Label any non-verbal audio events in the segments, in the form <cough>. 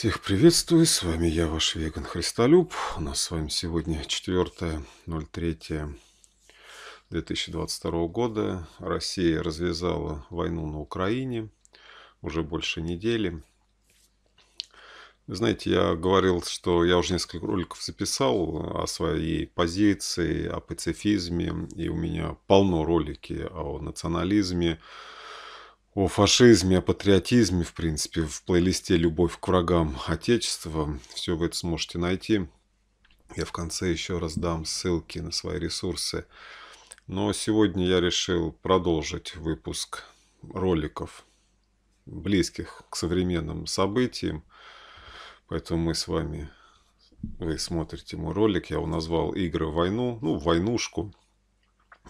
Всех приветствую, с вами я, ваш веган Христолюб. У нас с вами сегодня 4.03.2022 года. Россия развязала войну на Украине уже больше недели. Вы знаете, я говорил, что я уже несколько роликов записал о своей позиции, о пацифизме, и у меня полно ролики о национализме, о фашизме, о патриотизме, в принципе, в плейлисте «Любовь к врагам Отечества». Все вы это сможете найти. Я в конце еще раз дам ссылки на свои ресурсы. Но сегодня я решил продолжить выпуск роликов, близких к современным событиям. Поэтому мы с вами, вы смотрите мой ролик, я его назвал «Игры в войну», ну, «Войнушку».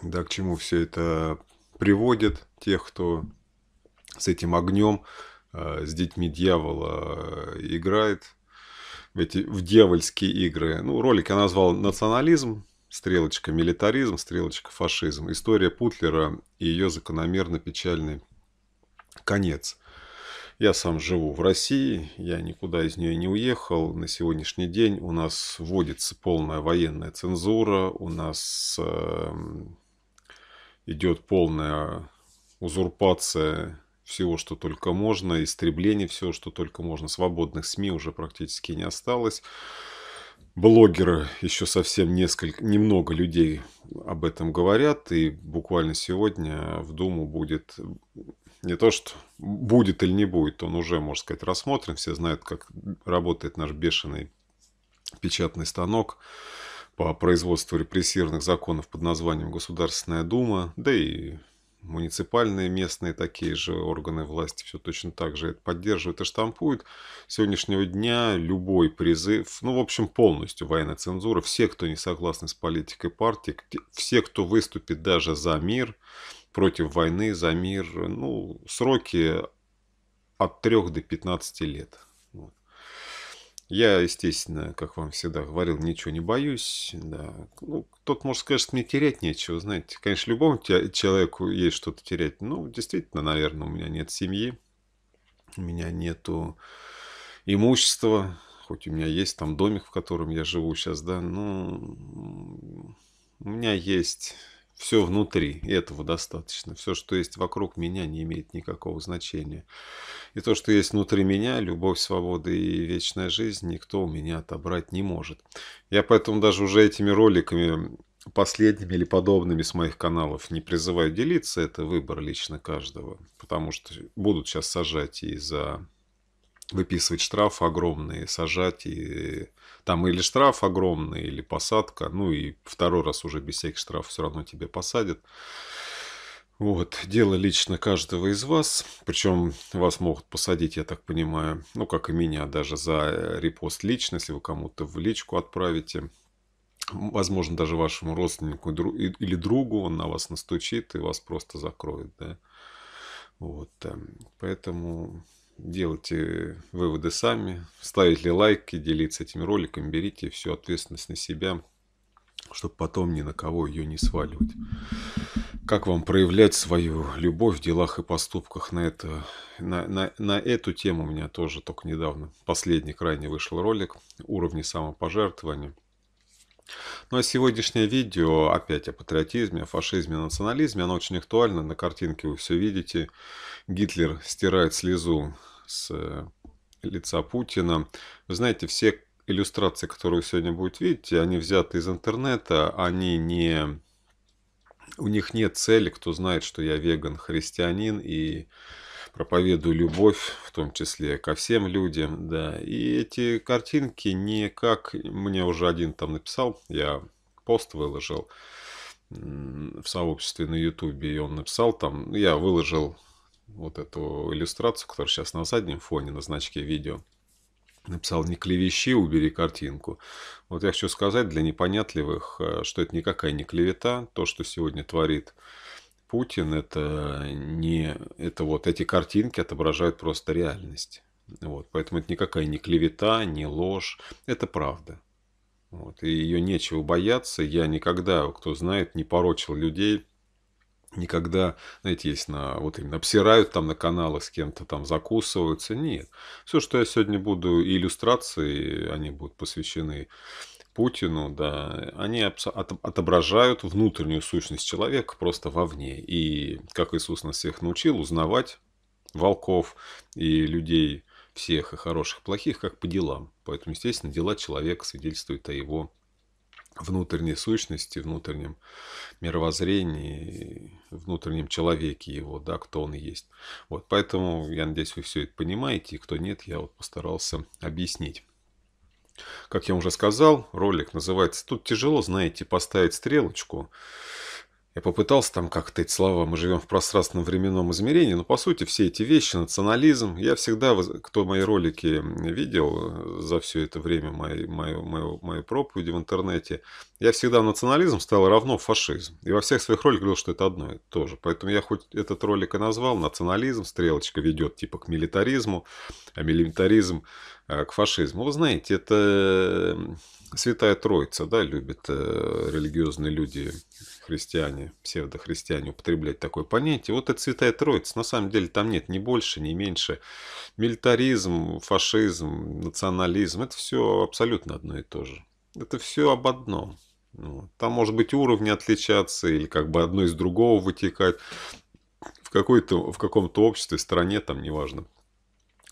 Да, к чему все это приводит, тех, кто с этим огнем, э, с детьми дьявола э, играет в, эти, в дьявольские игры. Ну, ролик я назвал «Национализм», стрелочка «Милитаризм», стрелочка «Фашизм». История Путлера и ее закономерно печальный конец. Я сам живу в России, я никуда из нее не уехал. На сегодняшний день у нас вводится полная военная цензура, у нас э, эм, идет полная узурпация всего, что только можно, истребление всего, что только можно. Свободных СМИ уже практически не осталось. Блогеры, еще совсем несколько, немного людей об этом говорят. И буквально сегодня в Думу будет не то, что будет или не будет, он уже, можно сказать, рассмотрен. Все знают, как работает наш бешеный печатный станок по производству репрессированных законов под названием Государственная Дума, да и муниципальные, местные такие же органы власти все точно так же это поддерживают и штампуют. С сегодняшнего дня любой призыв, ну, в общем, полностью военная цензура, все, кто не согласны с политикой партии, все, кто выступит даже за мир, против войны, за мир, ну, сроки от 3 до 15 лет. Я, естественно, как вам всегда говорил, ничего не боюсь. Да. Ну, тот может сказать, что мне терять нечего, знаете. Конечно, любому человеку есть что-то терять. Ну, действительно, наверное, у меня нет семьи, у меня нету имущества, хоть у меня есть там домик, в котором я живу сейчас, да, ну, у меня есть все внутри, этого достаточно. Все, что есть вокруг меня, не имеет никакого значения. И то, что есть внутри меня, любовь, свобода и вечная жизнь, никто у меня отобрать не может. Я поэтому даже уже этими роликами последними или подобными с моих каналов не призываю делиться, это выбор лично каждого, потому что будут сейчас сажать и за выписывать штрафы огромные, сажать и там или штраф огромный, или посадка. Ну и второй раз уже без всяких штрафов все равно тебе посадят. Вот, дело лично каждого из вас, причем вас могут посадить, я так понимаю, ну, как и меня, даже за э, репост лично, если вы кому-то в личку отправите, возможно, даже вашему родственнику или другу, он на вас настучит и вас просто закроет, да. Вот, эм, поэтому Делайте выводы сами, ставить ли лайки, делиться этим роликом, берите всю ответственность на себя, чтобы потом ни на кого ее не сваливать. Как вам проявлять свою любовь в делах и поступках на, это, на, на, на эту тему у меня тоже только недавно, последний крайне вышел ролик, уровни самопожертвования. Ну а сегодняшнее видео опять о патриотизме, о фашизме, о национализме. Оно очень актуально. На картинке вы все видите. Гитлер стирает слезу с э, лица Путина. Вы знаете, все иллюстрации, которые вы сегодня будете видеть, они взяты из интернета, они не... У них нет цели, кто знает, что я веган, христианин и проповедую любовь, в том числе ко всем людям, да. И эти картинки никак... Мне уже один там написал, я пост выложил в сообществе на ютубе, и он написал там, я выложил вот эту иллюстрацию, которая сейчас на заднем фоне, на значке видео. Написал «Не клевещи, убери картинку». Вот я хочу сказать для непонятливых, э, что это никакая не клевета. То, что сегодня творит Путин, это не... Это вот эти картинки отображают просто реальность. Вот, поэтому это никакая не клевета, не ложь. Это правда. Вот, и ее нечего бояться. Я никогда, кто знает, не порочил людей никогда, знаете, есть на, вот именно обсирают там на каналах с кем-то там закусываются. Нет. Все, что я сегодня буду, и иллюстрации, они будут посвящены Путину, да, они отображают внутреннюю сущность человека просто вовне. И, как Иисус нас всех научил, узнавать волков и людей всех, и хороших, и плохих, как по делам. Поэтому, естественно, дела человека свидетельствуют о его внутренней сущности, внутреннем мировоззрении, внутреннем человеке его, да, кто он есть. Вот, поэтому я надеюсь, вы все это понимаете, и кто нет, я вот постарался объяснить. Как я уже сказал, ролик называется «Тут тяжело, знаете, поставить стрелочку». Я попытался там как-то эти слова, мы живем в пространственно-временном измерении, но по сути все эти вещи, национализм, я всегда, кто мои ролики видел э, за все это время мою моей, моей, моей проповеди в интернете, я всегда национализм стал равно фашизм. И во всех своих роликах говорил, что это одно и то же. Поэтому я хоть этот ролик и назвал национализм, стрелочка ведет типа к милитаризму, а милитаризм э, к фашизму. Вы знаете, это э, святая троица, да, любят религиозные люди христиане, псевдохристиане употреблять такое понятие. Вот это Святая Троица. На самом деле там нет ни больше, ни меньше. Милитаризм, фашизм, национализм. Это все абсолютно одно и то же. Это все об одном. Ну, там, может быть, уровни отличаться или как бы одно из другого вытекать. В, в каком-то обществе, стране, там, неважно,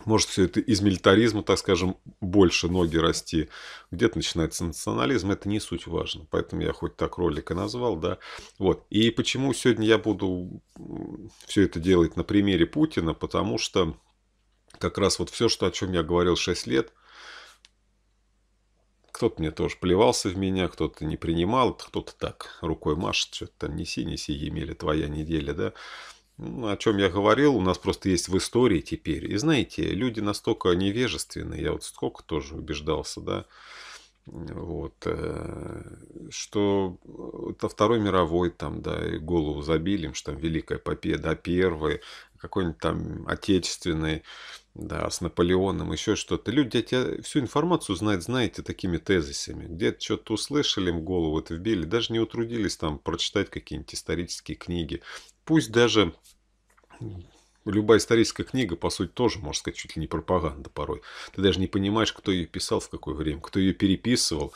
может все это из милитаризма, так скажем, больше ноги расти. Где-то начинается национализм, это не суть важно. Поэтому я хоть так ролик и назвал, да. Вот. И почему сегодня я буду все это делать на примере Путина, потому что как раз вот все, что, о чем я говорил 6 лет, кто-то мне тоже плевался в меня, кто-то не принимал, кто-то так рукой машет, что-то там неси, неси, Емеля, твоя неделя, да. Ну, о чем я говорил, у нас просто есть в истории теперь. И знаете, люди настолько невежественны, я вот сколько тоже убеждался, да, вот, э, что это Второй мировой там, да, и голову забили, им, что там Великая Попея, да, а Первый, какой-нибудь там Отечественный, да, с Наполеоном, еще что-то. Люди эти, всю информацию знают, знаете, такими тезисами. Где-то что-то услышали, им голову это вбили, даже не утрудились там прочитать какие-нибудь исторические книги пусть даже любая историческая книга, по сути, тоже, можно сказать, чуть ли не пропаганда порой. Ты даже не понимаешь, кто ее писал в какое время, кто ее переписывал.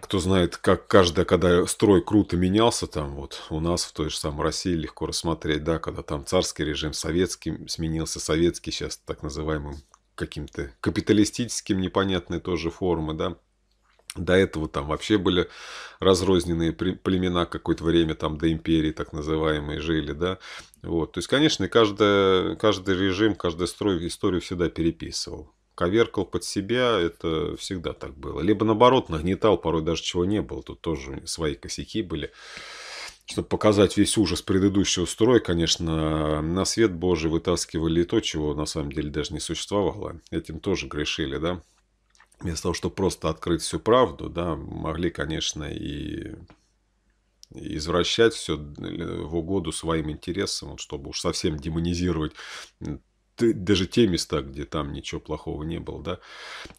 Кто знает, как каждая, когда строй круто менялся, там вот у нас в той же самой России легко рассмотреть, да, когда там царский режим советский сменился, советский сейчас так называемым каким-то капиталистическим непонятной тоже формы, да, до этого там вообще были разрозненные племена какое-то время, там до империи так называемые жили, да. Вот. То есть, конечно, каждый, каждый режим, каждый строй историю всегда переписывал. Коверкал под себя, это всегда так было. Либо наоборот, нагнетал, порой даже чего не было. Тут тоже свои косяки были. Чтобы показать весь ужас предыдущего строя, конечно, на свет Божий вытаскивали и то, чего на самом деле даже не существовало. Этим тоже грешили, да вместо того, чтобы просто открыть всю правду, да, могли, конечно, и извращать все в угоду своим интересам, вот, чтобы уж совсем демонизировать даже те места, где там ничего плохого не было, да,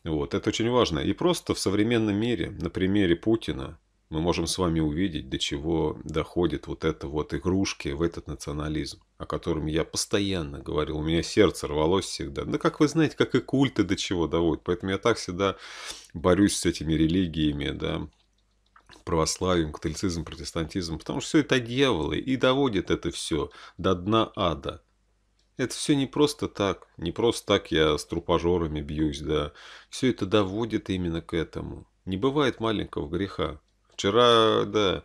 вот, это очень важно. И просто в современном мире, на примере Путина, мы можем с вами увидеть, до чего доходит вот это вот игрушки в этот национализм, о котором я постоянно говорил. У меня сердце рвалось всегда. Да как вы знаете, как и культы до чего доводят. Поэтому я так всегда борюсь с этими религиями, да, православием, католицизм, протестантизм, потому что все это дьяволы и доводит это все до дна ада. Это все не просто так, не просто так я с трупажерами бьюсь, да. Все это доводит именно к этому. Не бывает маленького греха. Вчера, да,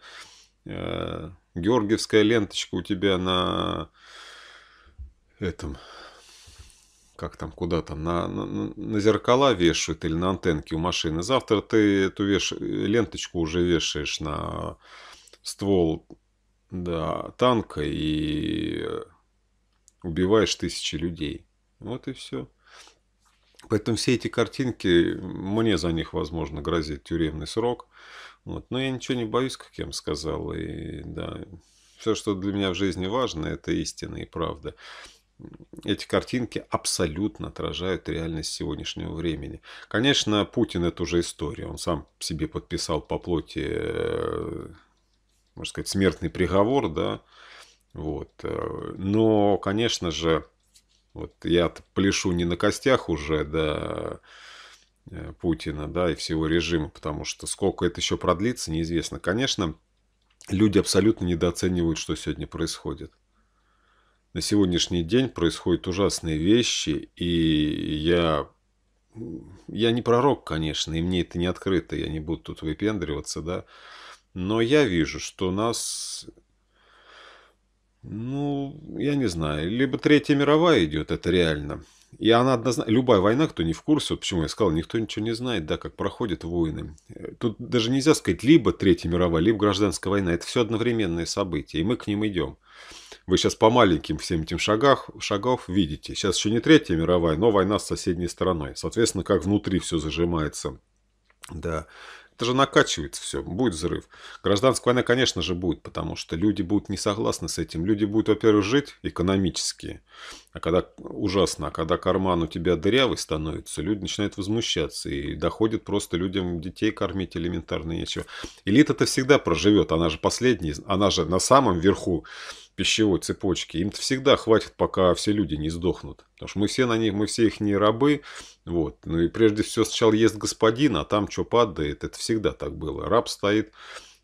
э, георгиевская ленточка у тебя на этом, как там, куда там, на, на, на зеркала вешают или на антенки у машины. Завтра ты эту веш... ленточку уже вешаешь на ствол да, танка и убиваешь тысячи людей. Вот и все. Поэтому все эти картинки, мне за них, возможно, грозит тюремный срок. Вот. Но я ничего не боюсь, как я вам сказал. И да, все, что для меня в жизни важно, это истина и правда. Эти картинки абсолютно отражают реальность сегодняшнего времени. Конечно, Путин это уже история. Он сам себе подписал по плоти, э, можно сказать, смертный приговор, да. Вот. Э, но, конечно же, вот я пляшу не на костях уже, да, Э, Путина, да, и всего режима, потому что сколько это еще продлится, неизвестно. Конечно, люди абсолютно недооценивают, что сегодня происходит. На сегодняшний день происходят ужасные вещи, и я... Я не пророк, конечно, и мне это не открыто, я не буду тут выпендриваться, да, но я вижу, что нас ну, я не знаю. Либо Третья мировая идет, это реально. И она однозначно... Любая война, кто не в курсе, вот почему я сказал, никто ничего не знает, да, как проходят войны. Тут даже нельзя сказать либо Третья мировая, либо гражданская война. Это все одновременные события, и мы к ним идем. Вы сейчас по маленьким всем этим шагах, шагов видите. Сейчас еще не Третья мировая, но война с соседней стороной. Соответственно, как внутри все зажимается да, это же накачивается все, будет взрыв. Гражданская война, конечно же, будет, потому что люди будут не согласны с этим. Люди будут, во-первых, жить экономически, а когда ужасно, а когда карман у тебя дырявый становится, люди начинают возмущаться и доходит просто людям детей кормить элементарно нечего. Элита-то всегда проживет, она же последняя, она же на самом верху пищевой цепочке, им то всегда хватит, пока все люди не сдохнут. Потому что мы все на них, мы все их не рабы. Вот. Ну и прежде всего сначала ест господин, а там что падает, это всегда так было. Раб стоит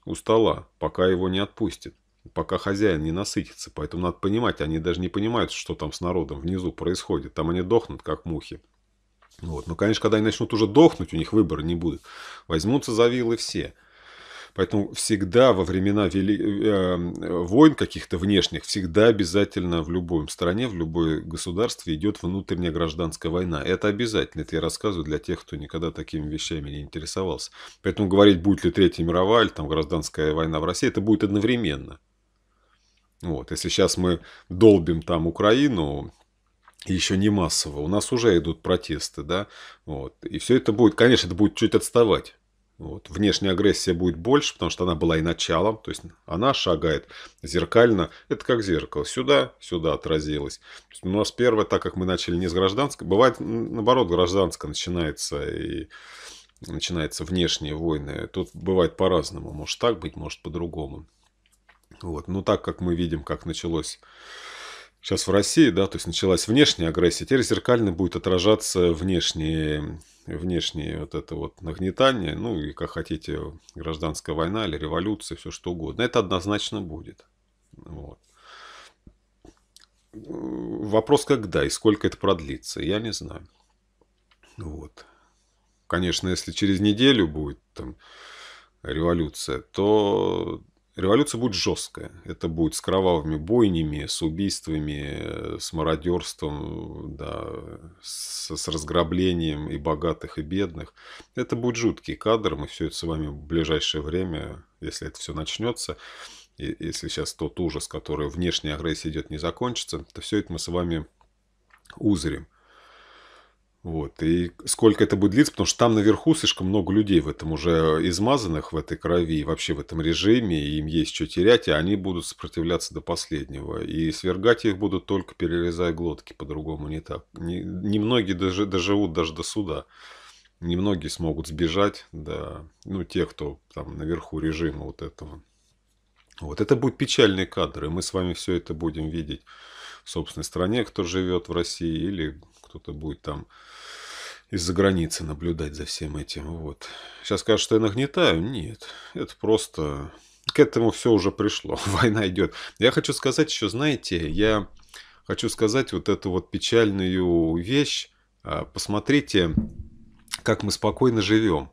у стола, пока его не отпустит пока хозяин не насытится. Поэтому надо понимать, они даже не понимают, что там с народом внизу происходит. Там они дохнут, как мухи. Вот. Но, конечно, когда они начнут уже дохнуть, у них выбора не будет. Возьмутся за вилы все. Поэтому всегда во времена вели... э, эм, войн каких-то внешних, всегда обязательно в любой стране, в любое государстве идет внутренняя гражданская война. Это обязательно, это я рассказываю для тех, кто никогда такими вещами не интересовался. Поэтому говорить, будет ли Третья мировая или там гражданская война в России, это будет одновременно. Вот, если сейчас мы долбим там Украину, еще не массово, у нас уже идут протесты, да, вот, и все это будет, конечно, это будет чуть отставать вот. Внешняя агрессия будет больше, потому что она была и началом, то есть она шагает зеркально, это как зеркало, сюда, сюда отразилось. у нас первое, так как мы начали не с гражданской, бывает наоборот гражданская начинается и начинается внешние войны. Тут бывает по-разному, может так быть, может по-другому. Вот. Но так как мы видим, как началось сейчас в России, да, то есть началась внешняя агрессия, теперь зеркально будет отражаться внешние, внешние вот это вот нагнетание, ну и как хотите, гражданская война или революция, все что угодно. Это однозначно будет. Вот. Вопрос, когда и сколько это продлится, я не знаю. Вот. Конечно, если через неделю будет там революция, то Революция будет жесткая. Это будет с кровавыми бойнями, с убийствами, э, с мародерством, да, с, с разграблением и богатых, и бедных. Это будет жуткий кадр. Мы все это с вами в ближайшее время, если это все начнется, и, если сейчас тот ужас, который внешняя агрессия идет, не закончится, то все это мы с вами узрим. Вот, и сколько это будет длиться, потому что там наверху слишком много людей в этом уже измазанных в этой крови, вообще в этом режиме, и им есть что терять, и они будут сопротивляться до последнего. И свергать их будут только перерезая глотки, по-другому не так. Немногие не даже, доживут даже до суда. Немногие смогут сбежать, да, ну, те, кто там наверху режима вот этого. Вот, это будут печальные кадры, мы с вами все это будем видеть в собственной стране, кто живет в России, или кто-то будет там из-за границы наблюдать за всем этим. Вот. Сейчас скажут, что я нагнетаю. Нет, это просто... К этому все уже пришло. <laughs> Война идет. Я хочу сказать еще, знаете, я хочу сказать вот эту вот печальную вещь. А, посмотрите, как мы спокойно живем.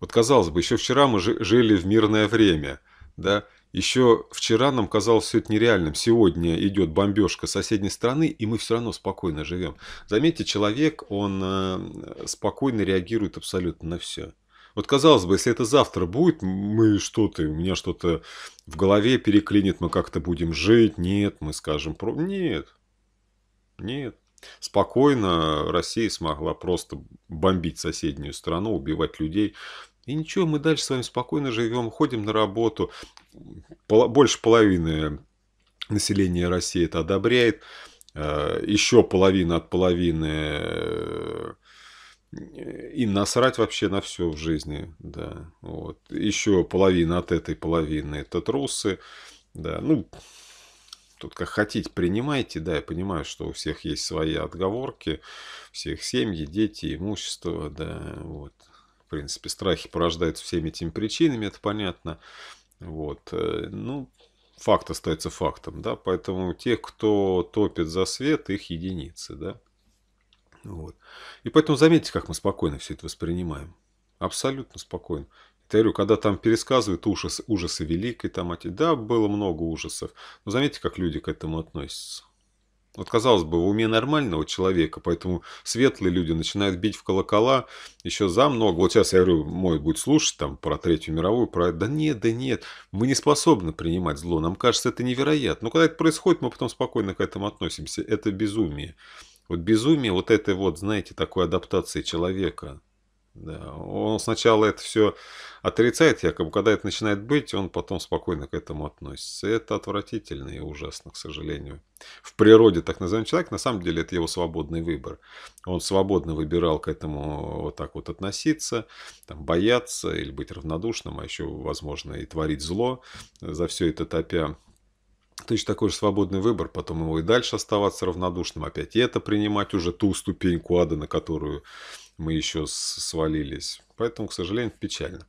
Вот казалось бы, еще вчера мы жили в мирное время, да, еще вчера нам казалось все это нереальным. Сегодня идет бомбежка соседней страны, и мы все равно спокойно живем. Заметьте, человек, он э, спокойно реагирует абсолютно на все. Вот казалось бы, если это завтра будет, мы что-то, у меня что-то в голове переклинит, мы как-то будем жить, нет, мы скажем про... Нет, нет. Спокойно Россия смогла просто бомбить соседнюю страну, убивать людей. И ничего, мы дальше с вами спокойно живем, ходим на работу больше половины населения России это одобряет, э, еще половина от половины э, и насрать вообще на все в жизни, да, вот. Еще половина от этой половины это трусы, да, ну, тут как хотите принимайте, да, я понимаю, что у всех есть свои отговорки, всех семьи, дети, имущество, да, вот. В принципе, страхи порождаются всеми этими причинами, это понятно. Вот. Э, ну, факт остается фактом, да, поэтому тех, кто топит за свет, их единицы, да. Вот. И поэтому заметьте, как мы спокойно все это воспринимаем. Абсолютно спокойно. Я говорю, когда там пересказывают ужасы, ужасы Великой, там, а да, было много ужасов. Но заметьте, как люди к этому относятся. Вот, казалось бы, в уме нормального человека, поэтому светлые люди начинают бить в колокола еще за много. Вот сейчас я говорю, мой будет слушать там про Третью мировую, про... Да нет, да нет, мы не способны принимать зло, нам кажется это невероятно. Но когда это происходит, мы потом спокойно к этому относимся. Это безумие. Вот безумие вот этой вот, знаете, такой адаптации человека – да, он сначала это все отрицает, якобы, когда это начинает быть, он потом спокойно к этому относится. Это отвратительно и ужасно, к сожалению. В природе так называемый человек, на самом деле, это его свободный выбор. Он свободно выбирал к этому вот так вот относиться, там, бояться или быть равнодушным, а еще, возможно, и творить зло за все это топя. есть такой же свободный выбор, потом его и дальше оставаться равнодушным, опять и это принимать уже ту ступеньку Ада, на которую мы еще свалились. Поэтому, к сожалению, печально.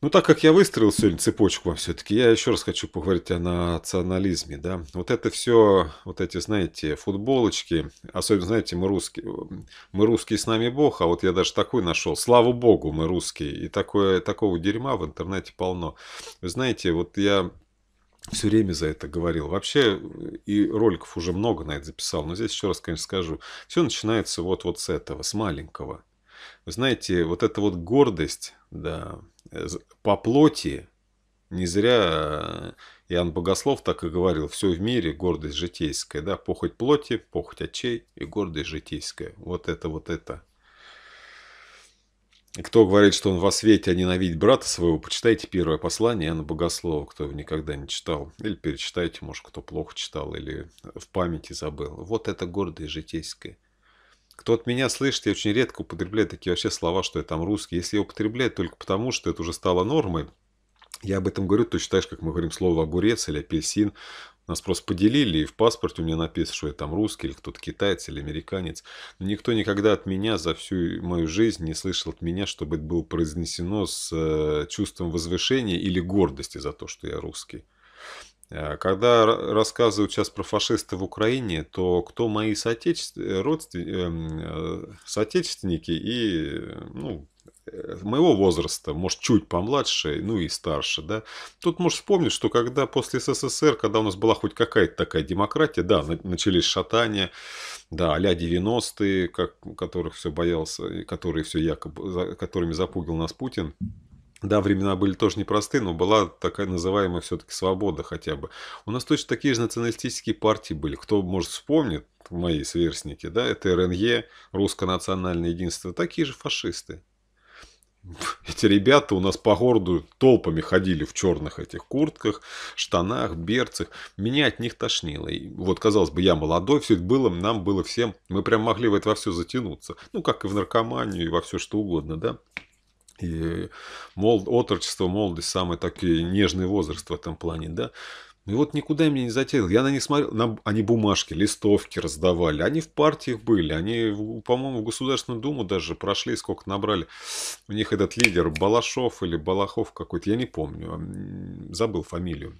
Ну, так как я выстроил сегодня цепочку вам все-таки, я еще раз хочу поговорить о национализме, да. Вот это все, вот эти, знаете, футболочки, особенно, знаете, мы русские, мы русские с нами бог, а вот я даже такой нашел, слава богу, мы русские, и такое, такого дерьма в интернете полно. Вы знаете, вот я все время за это говорил. Вообще и роликов уже много на это записал, но здесь еще раз, конечно, скажу. Все начинается вот, вот с этого, с маленького. Вы знаете, вот эта вот гордость, да, э, по плоти, не зря э, Иоанн Богослов так и говорил, все в мире гордость житейская, да, похоть плоти, похоть очей и гордость житейская. Вот это, вот это – кто говорит, что он во свете, а ненавидит брата своего, почитайте первое послание Иоанна Богослова, кто его никогда не читал. Или перечитайте, может, кто плохо читал, или в памяти забыл. Вот это гордое житейское. Кто от меня слышит, я очень редко употребляю такие вообще слова, что я там русский. Если я употребляю только потому, что это уже стало нормой, я об этом говорю точно так же, как мы говорим слово огурец или апельсин. Нас просто поделили, и в паспорте у меня написано, что я там русский, или кто-то китаец, или американец. Но никто никогда от меня за всю мою жизнь не слышал от меня, чтобы это было произнесено с э, чувством возвышения или гордости за то, что я русский. А, когда рассказывают сейчас про фашистов в Украине, то кто мои соотече... Э, родствен... Эм, э, соотечественники и ну, Э, моего возраста, может, чуть помладше, ну и старше, да. Тут можешь вспомнить, что когда после СССР, когда у нас была хоть какая-то такая демократия, да, начались шатания, да, а-ля 90-е, которых все боялся, которые все якобы, которыми запугил нас Путин, да, времена были тоже непростые, но была такая называемая все-таки свобода хотя бы. У нас точно такие же националистические партии были. Кто, может, вспомнит, мои сверстники, да, это РНЕ, Русско-национальное единство, такие же фашисты. <laughs> Эти ребята у нас по городу толпами ходили в черных этих куртках, штанах, берцах. Меня от них тошнило. И вот, казалось бы, я молодой, все это было, нам было всем. Мы прям могли в это во все затянуться. Ну, как и в наркоманию, и во все что угодно, да. И молод, отрочество, молодость – самый такой нежный возраст в этом плане, да. Ну и вот никуда меня не затеял. Я на них смотрел, нам, они бумажки, листовки раздавали, они в партиях были, они, по-моему, в Государственную Думу даже прошли, сколько набрали. У них этот лидер Балашов или Балахов какой-то, я не помню, забыл фамилию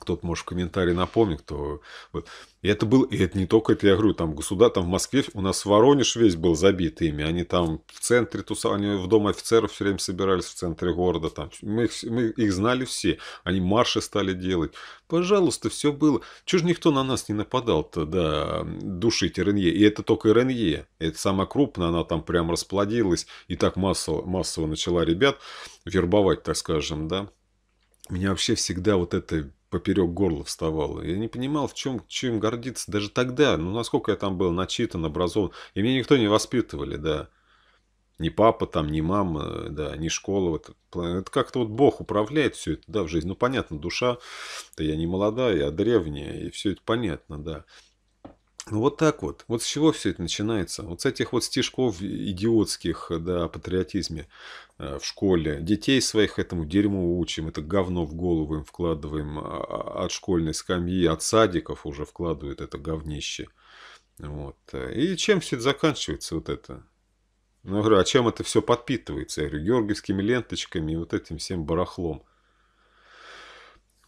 кто-то, может, в комментарии напомнит, кто... Вот. И это был, и это не только это, я говорю, там государ, там в Москве, у нас Воронеж весь был забит ими, они там в центре тусовали, они в Дом офицеров все время собирались в центре города, там, мы их, мы их знали все, они марши стали делать, пожалуйста, все было, чего же никто на нас не нападал-то, да, душить РНЕ, и это только РНЕ, это самая крупная, она там прям расплодилась, и так массово, массово начала ребят вербовать, так скажем, да, меня вообще всегда вот это поперек горла вставало. Я не понимал, в чем, чем гордиться даже тогда. Ну, насколько я там был начитан, образован. И меня никто не воспитывали, да. Ни папа там, ни мама, да, ни школа. Это, это как-то вот Бог управляет все это, да, в жизни. Ну, понятно, душа-то я не молодая, я а древняя, и все это понятно, да. Ну вот так вот. Вот с чего все это начинается? Вот с этих вот стишков идиотских, да, о патриотизме э, в школе. Детей своих этому дерьму учим, это говно в голову им вкладываем а, а, от школьной скамьи, от садиков уже вкладывают это говнище. Вот. И чем все это заканчивается, вот это? Ну, я говорю, а чем это все подпитывается? Я говорю, георгиевскими ленточками и вот этим всем барахлом.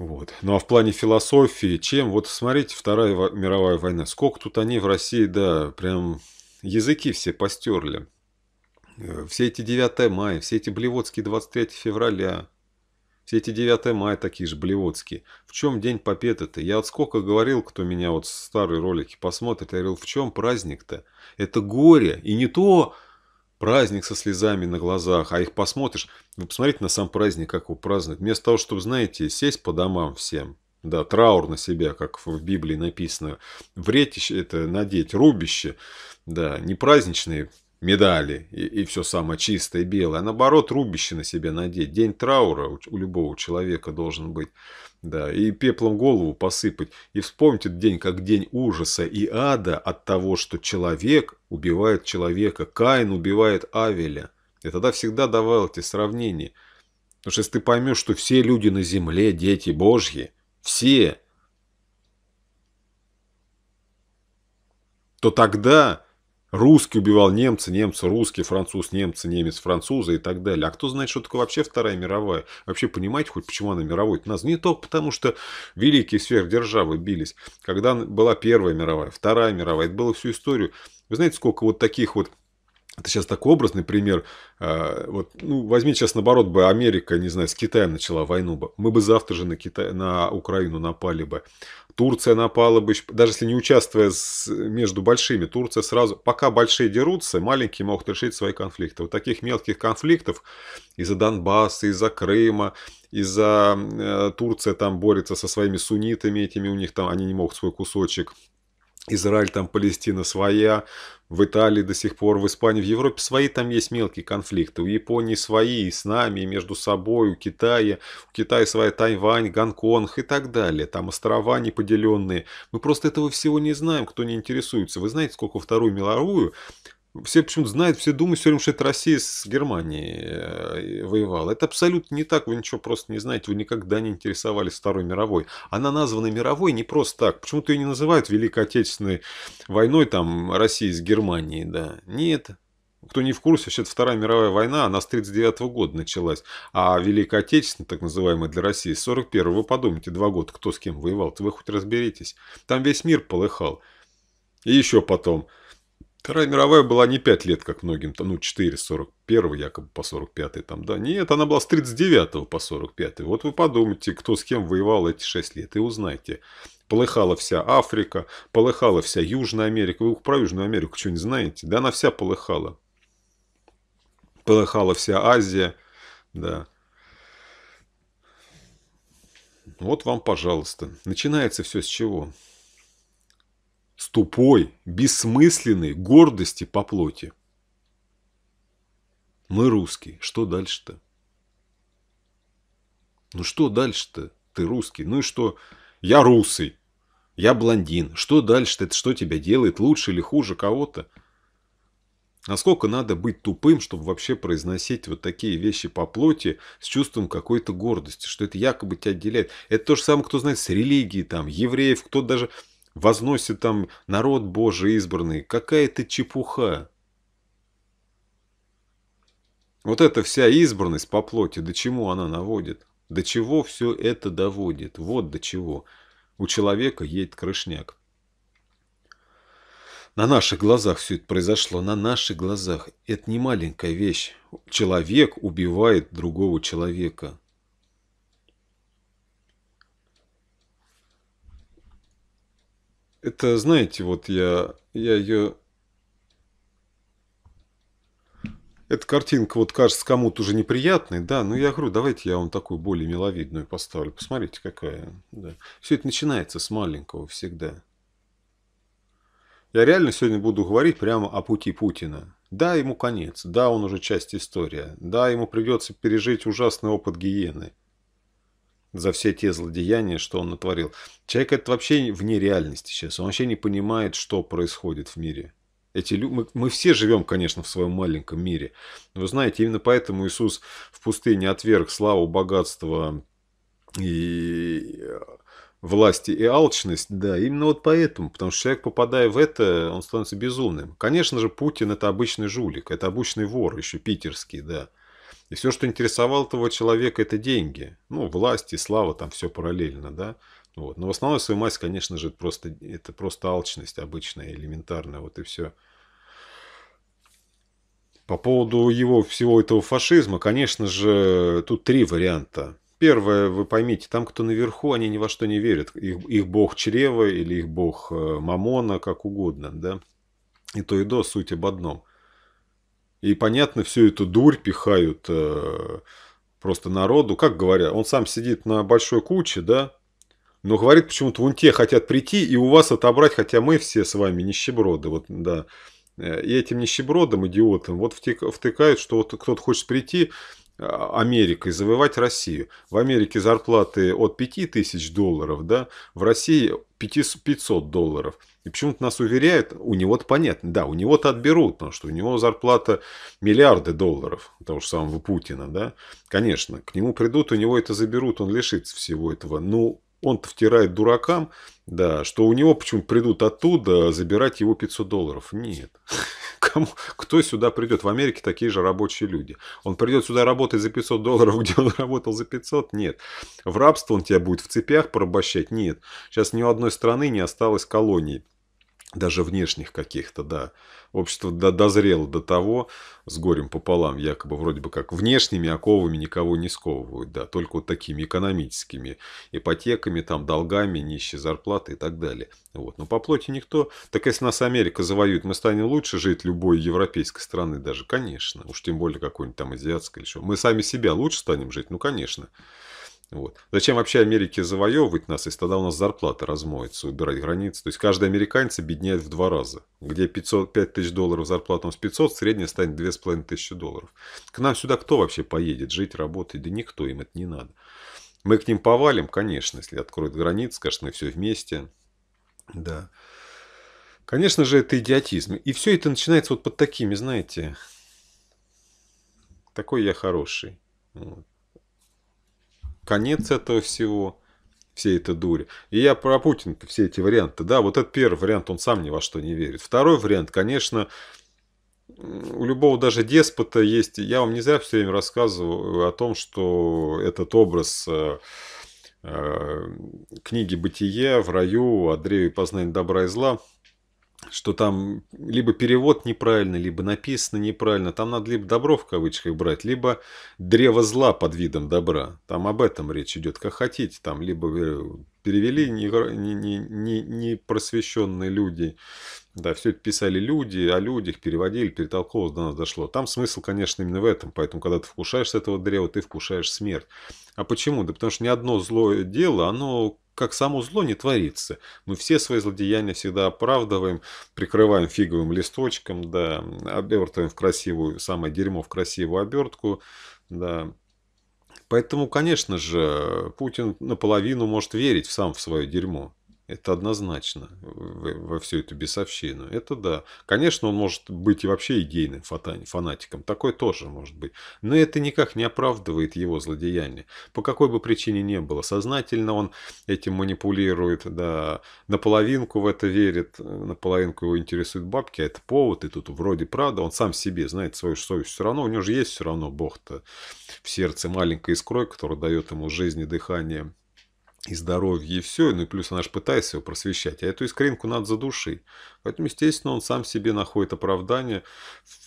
Вот. Ну а в плане философии, чем? Вот смотрите, Вторая мировая война. Сколько тут они в России, да, прям языки все постерли. Э, все эти 9 мая, все эти блевотские 23 февраля, все эти 9 мая такие же блевотские. В чем день победы-то? Я вот сколько говорил, кто меня вот старые ролики посмотрит, я говорил, в чем праздник-то? Это горе. И не то, праздник со слезами на глазах, а их посмотришь, вы ну, посмотрите на сам праздник, как его празднуют. Вместо того, чтобы, знаете, сесть по домам всем, да, траур на себя, как в Библии написано, вретище, это надеть, рубище, да, не праздничные медали и, и все самое чистое, белое, а наоборот рубище на себя надеть. День траура у, у любого человека должен быть. Да, и пеплом голову посыпать. И вспомнить этот день как день ужаса и ада от того, что человек убивает человека, Каин убивает Авеля. Я тогда всегда давал эти сравнения. Потому что если ты поймешь, что все люди на земле – дети Божьи, все, то тогда Русский убивал немца, немца, русский, француз, немца, немец, француза и так далее. А кто знает, что такое вообще Вторая мировая? Вообще понимаете хоть, почему она мировой? Это нас не только потому, что великие сверхдержавы бились. Когда была Первая мировая, Вторая мировая, это было всю историю. Вы знаете, сколько вот таких вот это сейчас такой образный пример. А, вот, ну, возьми сейчас, наоборот, бы Америка, не знаю, с Китаем начала войну бы. Мы бы завтра же на, Китай, на Украину напали бы. Турция напала бы, даже если не участвуя с, между большими, Турция сразу, пока большие дерутся, маленькие могут решить свои конфликты. Вот таких мелких конфликтов из-за Донбасса, из-за Крыма, из-за э, Турция там борется со своими суннитами, этими у них там, они не могут свой кусочек Израиль, там Палестина своя, в Италии до сих пор, в Испании, в Европе свои, там есть мелкие конфликты. У Японии свои, и с нами, и между собой, у Китая, у Китая своя Тайвань, Гонконг и так далее. Там острова неподеленные. Мы просто этого всего не знаем, кто не интересуется. Вы знаете, сколько Вторую мировую все почему-то знают, все думают все время, что это Россия с Германией э, воевала. Это абсолютно не так, вы ничего просто не знаете, вы никогда не интересовались Второй мировой. Она названа мировой не просто так. Почему-то ее не называют Великой Отечественной войной там России с Германией, да. Нет, кто не в курсе, вообще Вторая мировая война, она с 1939 -го года началась, а Великая Отечественная, так называемая для России, с 1941 -го. Вы подумайте, два года, кто с кем воевал, вы хоть разберитесь. Там весь мир полыхал. И еще потом, Вторая мировая была не 5 лет, как многим, ну 4, 41 якобы по 45 там, да. Нет, она была с 39 по 45. -й. Вот вы подумайте, кто с кем воевал эти 6 лет и узнайте. Полыхала вся Африка, полыхала вся Южная Америка. Вы про Южную Америку что не знаете? Да она вся полыхала. Полыхала вся Азия, да. Вот вам, пожалуйста. Начинается все с чего? с тупой, бессмысленной гордости по плоти. Мы русские, что дальше-то? Ну что дальше-то? Ты русский. Ну и что? Я русый. Я блондин. Что дальше-то? Это что тебя делает? Лучше или хуже кого-то? Насколько надо быть тупым, чтобы вообще произносить вот такие вещи по плоти с чувством какой-то гордости, что это якобы тебя отделяет. Это то же самое, кто знает, с религией, там, евреев, кто даже возносит там народ Божий избранный. Какая-то чепуха. Вот эта вся избранность по плоти, до чего она наводит? До чего все это доводит? Вот до чего. У человека едет крышняк. На наших глазах все это произошло, на наших глазах. Это не маленькая вещь. Человек убивает другого человека. Это, знаете, вот я, я ее... Эта картинка вот кажется кому-то уже неприятной, да, но я говорю, давайте я вам такую более миловидную поставлю. Посмотрите, какая. Да. Все это начинается с маленького всегда. Я реально сегодня буду говорить прямо о пути Путина. Да, ему конец, да, он уже часть истории, да, ему придется пережить ужасный опыт гиены – за все те злодеяния, что он натворил. Человек это вообще вне реальности сейчас. Он вообще не понимает, что происходит в мире. Эти люди, мы, мы все живем, конечно, в своем маленьком мире. Но вы знаете, именно поэтому Иисус в пустыне отверг славу, богатство и э, власти и алчность, да, именно вот поэтому, потому что человек, попадая в это, он становится безумным. Конечно же, Путин – это обычный жулик, это обычный вор, еще питерский, да. И все, что интересовало того человека, это деньги. Ну, власть и слава, там все параллельно, да. Вот. Но в основном свою мать, конечно же, просто, это просто алчность обычная, элементарная, вот и все. По поводу его всего этого фашизма, конечно же, тут три варианта. Первое, вы поймите, там, кто наверху, они ни во что не верят. Их, их бог чрева или их бог э, мамона, как угодно, да. И то и до суть об одном – и, понятно, всю эту дурь пихают э, просто народу. Как говорят, он сам сидит на большой куче, да, но говорит почему-то, вон те хотят прийти и у вас отобрать, хотя мы все с вами нищеброды, вот, да. Э, и этим нищебродам, идиотам, вот втыкают, что вот кто-то хочет прийти, Э, Америкой, завоевать Россию. В Америке зарплаты от 5000 долларов, да, в России 500 долларов. И почему-то нас уверяют, у него-то понятно, да, у него-то отберут, потому что у него зарплата миллиарды долларов, того же самого Путина, да. Конечно, к нему придут, у него это заберут, он лишится всего этого. Ну, он-то втирает дуракам, да, что у него почему придут оттуда забирать его 500 долларов. Нет. <laughs> Кому, кто сюда придет? В Америке такие же рабочие люди. Он придет сюда работать за 500 долларов, <laughs> где он работал за 500? Нет. В рабство он тебя будет в цепях порабощать? Нет. Сейчас ни у одной страны не осталось колонии даже внешних каких-то, да. Общество дозрело до того, с горем пополам, якобы вроде бы как внешними оковами никого не сковывают, да, только вот такими экономическими, ипотеками, там, долгами, нищей зарплаты и так далее. Вот. Но по плоти никто. Так если нас Америка завоюет, мы станем лучше жить любой европейской страны даже, конечно. Уж тем более какой-нибудь там азиатской или что. Мы сами себя лучше станем жить, ну, конечно. Вот. Зачем вообще Америке завоевывать нас, если тогда у нас зарплата размоется, убирать границы? То есть каждый американец обедняет в два раза. Где 500, 5 тысяч долларов зарплатам с нас 500, средняя станет 2,5 тысячи долларов. К нам сюда кто вообще поедет жить, работать? Да никто, им это не надо. Мы к ним повалим, конечно, если откроют границы, скажут, мы все вместе. Да. Конечно же, это идиотизм. И все это начинается вот под такими, знаете, такой я хороший. Вот конец этого всего, всей этой дури. И я про Путина все эти варианты. Да, вот этот первый вариант, он сам ни во что не верит. Второй вариант, конечно, у любого даже деспота есть... Я вам не зря все время рассказываю о том, что этот образ э, э, книги «Бытие» в раю от древа познания добра и зла – что там либо перевод неправильно, либо написано неправильно. Там надо либо добро в кавычках брать, либо древо зла под видом добра. Там об этом речь идет, как хотите. Там либо э, перевели не не, не, не, просвещенные люди. Да, все это писали люди, о людях переводили, перетолковывалось, до нас дошло. Там смысл, конечно, именно в этом. Поэтому, когда ты вкушаешь с этого древа, ты вкушаешь смерть. А почему? Да потому что ни одно злое дело, оно как само зло не творится. Мы все свои злодеяния всегда оправдываем, прикрываем фиговым листочком, да, обертываем в красивую, самое дерьмо в красивую обертку, да. Поэтому, конечно же, Путин наполовину может верить сам в свое дерьмо. Это однозначно во всю эту бесовщину. Это да. Конечно, он может быть и вообще идейным фанатиком. Такой тоже может быть. Но это никак не оправдывает его злодеяние. По какой бы причине ни было. Сознательно он этим манипулирует. Да, наполовинку в это верит. Наполовинку его интересуют бабки. А это повод. И тут вроде правда. Он сам себе знает свою совесть все равно. У него же есть все равно Бог-то в сердце маленькая искрой, которая дает ему жизнь и дыхание и здоровье, и все. Ну и плюс она же пытается его просвещать. А эту искринку надо задушить. Поэтому, естественно, он сам себе находит оправдание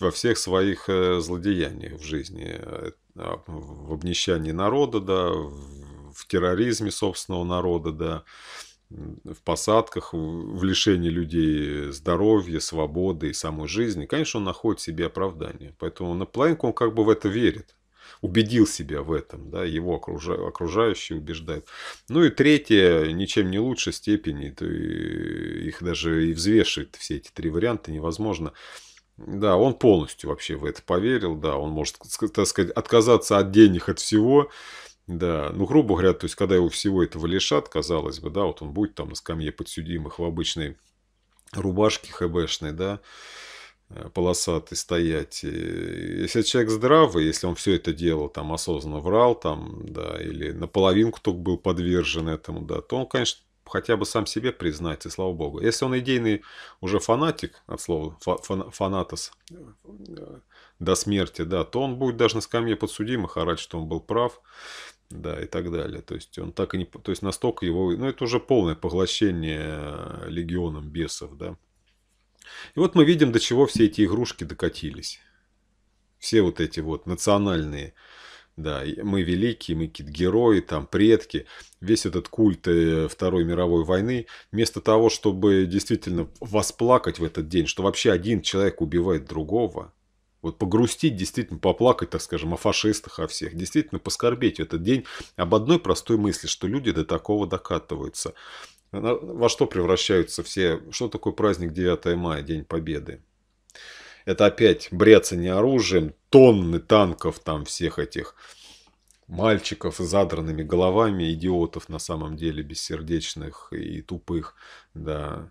во всех своих э, злодеяниях в жизни. Э, а, в обнищании народа, да, в терроризме собственного народа, да, в посадках, в лишении людей здоровья, свободы и самой жизни. Конечно, он находит себе оправдание. Поэтому на планку он как бы в это верит убедил себя в этом, да, его окружающие убеждают. Ну и третье, ничем не лучше степени, то их даже и взвешивать все эти три варианта невозможно. Да, он полностью вообще в это поверил, да, он может, так сказать, отказаться от денег, от всего, да, ну, грубо говоря, то есть, когда его всего этого лишат, казалось бы, да, вот он будет там на скамье подсудимых в обычной рубашке хбшной, да, Э, полосатый стоять. Если человек здравый, если он все это делал, там, осознанно врал, там, да, или наполовинку только был подвержен этому, да, то он, конечно, хотя бы сам себе признается, слава богу. Если он идейный уже фанатик, от слова фа фанатос, э, до смерти, да, то он будет даже на скамье подсудимых орать, что он был прав, да, и так далее. То есть он так и не... То есть настолько его... Ну, это уже полное поглощение э, легионом бесов, да. И вот мы видим, до чего все эти игрушки докатились. Все вот эти вот национальные, да, мы великие, мы какие-то герои, там, предки, весь этот культ э, Второй мировой войны, вместо того, чтобы действительно восплакать в этот день, что вообще один человек убивает другого, вот погрустить, действительно поплакать, так скажем, о фашистах, о всех. Действительно поскорбеть в этот день об одной простой мысли, что люди до такого докатываются во что превращаются все, что такое праздник 9 мая, День Победы? Это опять бряцание оружием, тонны танков там всех этих мальчиков с задранными головами, идиотов на самом деле, бессердечных и тупых, да,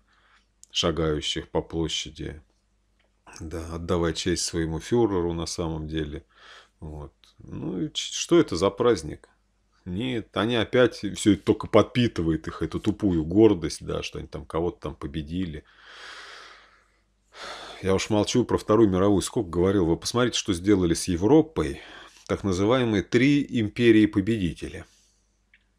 шагающих по площади, да, отдавая честь своему фюреру на самом деле. Вот. Ну что это за праздник? Нет, они опять все это только подпитывает их, эту тупую гордость, да, что они там кого-то там победили. Я уж молчу про Вторую мировую, сколько говорил. Вы посмотрите, что сделали с Европой, так называемые три империи победители.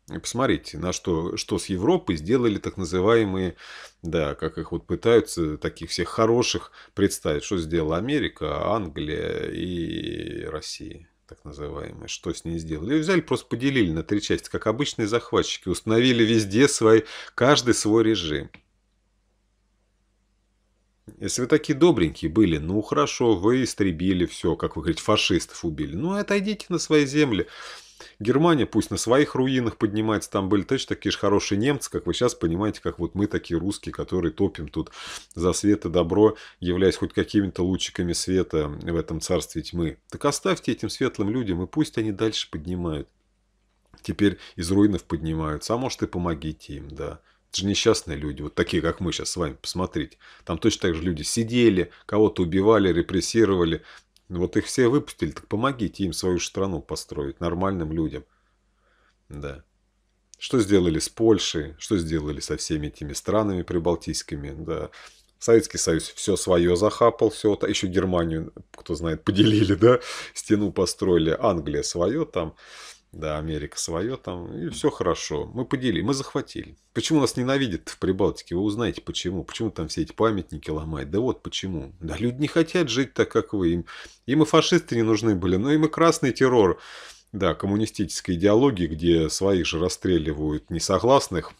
И посмотрите, на что, что с Европой сделали так называемые, да, как их вот пытаются таких всех хороших представить, что сделала Америка, Англия и Россия так называемые что с ней сделали. Ее взяли, просто поделили на три части, как обычные захватчики, установили везде свой, каждый свой режим. Если вы такие добренькие были, ну хорошо, вы истребили все, как вы говорите, фашистов убили. Ну отойдите на свои земли. Германия пусть на своих руинах поднимается, там были точно такие же хорошие немцы, как вы сейчас понимаете, как вот мы такие русские, которые топим тут за свет и добро, являясь хоть какими-то лучиками света в этом царстве тьмы. Так оставьте этим светлым людям, и пусть они дальше поднимают. Теперь из руинов поднимаются, а может и помогите им, да. Это же несчастные люди, вот такие, как мы сейчас с вами, посмотрите. Там точно так же люди сидели, кого-то убивали, репрессировали, ну, вот их все выпустили, так помогите им свою страну построить, нормальным людям. Да. Что сделали с Польшей, что сделали со всеми этими странами прибалтийскими, да. Советский Союз все свое захапал, все, а еще Германию, кто знает, поделили, <laughs> да, стену построили, Англия свое там. Да, Америка свое там, и все хорошо. Мы поделили, мы захватили. Почему нас ненавидят в Прибалтике? Вы узнаете почему. Почему там все эти памятники ломают? Да вот почему. Да люди не хотят жить так, как вы. Им, им и фашисты не нужны были, но им и красный террор. Да, коммунистической идеологии, где своих же расстреливают несогласных,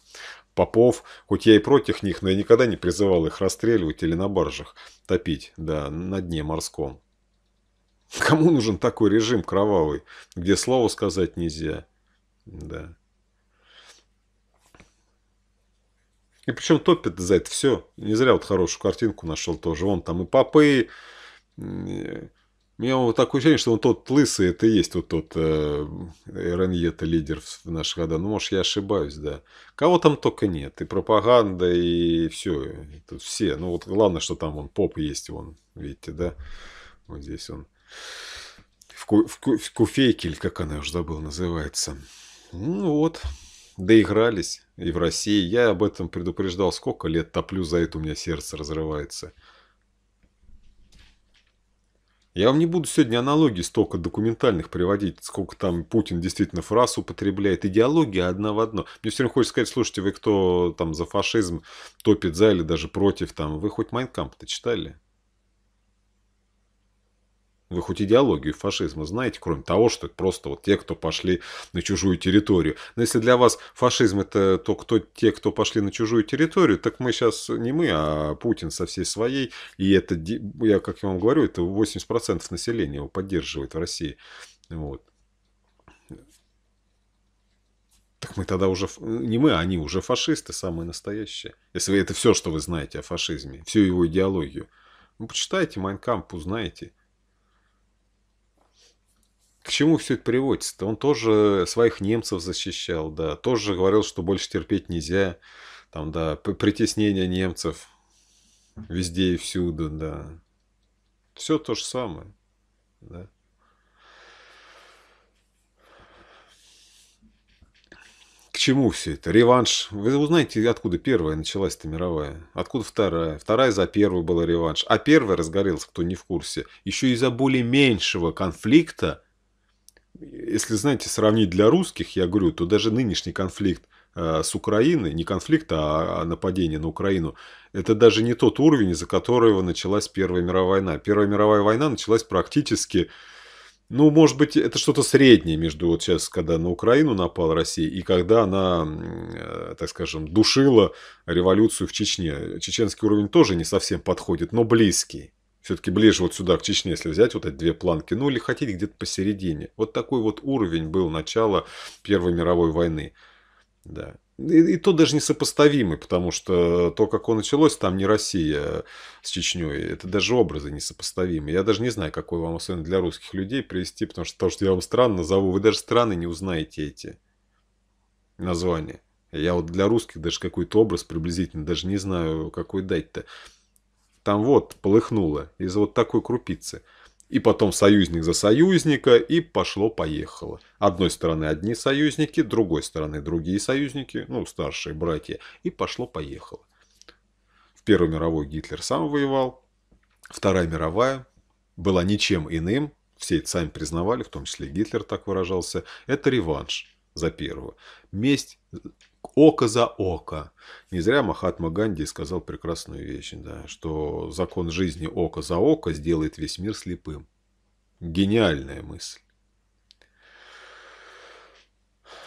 попов, хоть я и против них, но я никогда не призывал их расстреливать или на баржах топить, да, на дне морском. <laughs> Кому нужен такой режим кровавый, где слово сказать нельзя? Да. И причем топит за это все. Не зря вот хорошую картинку нашел тоже. Вон там и папы. И... У меня вот такое ощущение, что он тот лысый, это и есть вот тот э, РНЕ, это лидер в, наших годах. Ну, может, я ошибаюсь, да. Кого там только нет. И пропаганда, и все. И тут все. Ну, вот главное, что там он поп есть, он, видите, да. Вот здесь он в, ку в, ку в Куфейкель, как она уже забыл, называется. Ну вот, доигрались и в России. Я об этом предупреждал, сколько лет топлю, за это у меня сердце разрывается. Я вам не буду сегодня аналогии столько документальных приводить, сколько там Путин действительно фраз употребляет. Идеология одна в одно. Мне все время хочется сказать, слушайте, вы кто там за фашизм топит за или даже против там, вы хоть Майнкамп-то читали? Вы хоть идеологию фашизма знаете, кроме того, что это просто вот те, кто пошли на чужую территорию. Но если для вас фашизм это то, кто те, кто пошли на чужую территорию, так мы сейчас не мы, а Путин со всей своей. И это, я как я вам говорю, это 80% населения его поддерживает в России. Вот. Так мы тогда уже, не мы, а они уже фашисты самые настоящие. Если это все, что вы знаете о фашизме, всю его идеологию. Ну, почитайте Майнкамп, узнаете к чему все это приводит-то? Он тоже своих немцев защищал, да, тоже говорил, что больше терпеть нельзя, там, да, притеснение немцев везде и всюду, да. Все то же самое, да. К чему все это? Реванш. Вы узнаете, откуда первая началась эта мировая? Откуда вторая? Вторая за первую была реванш. А первая разгорелась, кто не в курсе, еще из-за более меньшего конфликта – если, знаете, сравнить для русских, я говорю, то даже нынешний конфликт э, с Украиной, не конфликт, а, а нападение на Украину, это даже не тот уровень, из-за которого началась Первая мировая война. Первая мировая война началась практически, ну, может быть, это что-то среднее между вот сейчас, когда на Украину напала Россия, и когда она, э, так скажем, душила революцию в Чечне. Чеченский уровень тоже не совсем подходит, но близкий. Все-таки ближе вот сюда, к Чечне, если взять вот эти две планки, ну или хотите где-то посередине. Вот такой вот уровень был начала Первой мировой войны. Да. И, и то даже несопоставимый, потому что то, как он началось, там не Россия с Чечней, это даже образы несопоставимы. Я даже не знаю, какой вам особенно для русских людей привести, потому что то, что я вам стран назову, вы даже страны не узнаете эти названия. Я вот для русских даже какой-то образ приблизительно даже не знаю, какой дать-то. Там вот полыхнуло из вот такой крупицы. И потом союзник за союзника, и пошло-поехало. Одной стороны одни союзники, другой стороны другие союзники, ну, старшие братья. И пошло-поехало. В Первую мировой Гитлер сам воевал. Вторая мировая была ничем иным, все это сами признавали, в том числе Гитлер так выражался, это реванш за Первую, Месть око за око. Не зря Махатма Ганди сказал прекрасную вещь, да, что закон жизни око за око сделает весь мир слепым. Гениальная мысль.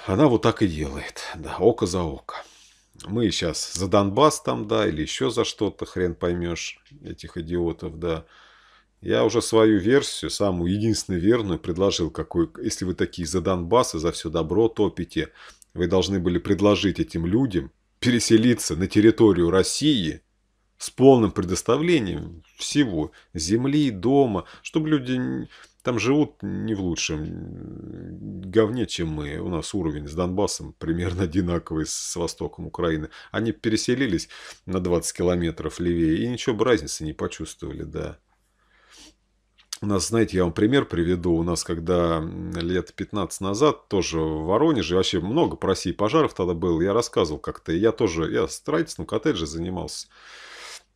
Она вот так и делает, да, око за око. Мы сейчас за Донбасс там, да, или еще за что-то, хрен поймешь, этих идиотов, да. Я уже свою версию, самую единственную верную, предложил, какой, если вы такие за Донбасс и за все добро топите, вы должны были предложить этим людям переселиться на территорию России с полным предоставлением всего, земли, дома, чтобы люди там живут не в лучшем говне, чем мы. У нас уровень с Донбассом примерно одинаковый с востоком Украины. Они переселились на 20 километров левее и ничего бы разницы не почувствовали, да. У нас, знаете, я вам пример приведу. У нас, когда лет 15 назад, тоже в Воронеже, вообще много по России пожаров тогда было, я рассказывал как-то. Я тоже, я строительством коттеджа занимался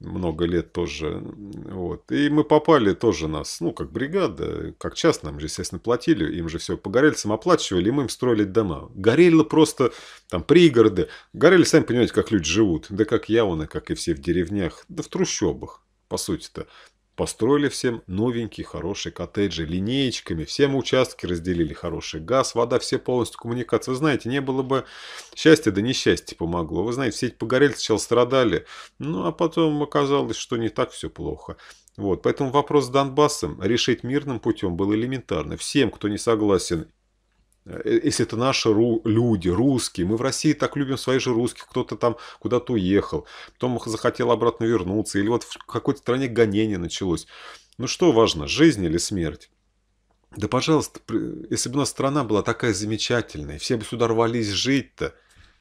много лет тоже. Вот. И мы попали тоже нас, ну, как бригада, как часть нам же, естественно, платили, им же все погорельцам оплачивали, и мы им строили дома. Горело ну, просто там пригороды. Горели, сами понимаете, как люди живут. Да как я, он, и как и все в деревнях, да в трущобах, по сути-то. Построили всем новенькие хорошие коттеджи, линеечками, всем участки разделили хороший газ, вода, все полностью коммуникации. Вы знаете, не было бы счастья, да несчастье помогло. Вы знаете, все эти погорельцы сначала страдали, ну а потом оказалось, что не так все плохо. Вот, поэтому вопрос с Донбассом решить мирным путем был элементарно. Всем, кто не согласен Э, если это наши ру люди, русские, мы в России так любим своих же русских, кто-то там куда-то уехал, потом захотел обратно вернуться, или вот в какой-то стране гонение началось. Ну что важно, жизнь или смерть? Да, пожалуйста, если бы у нас страна была такая замечательная, все бы сюда рвались жить-то,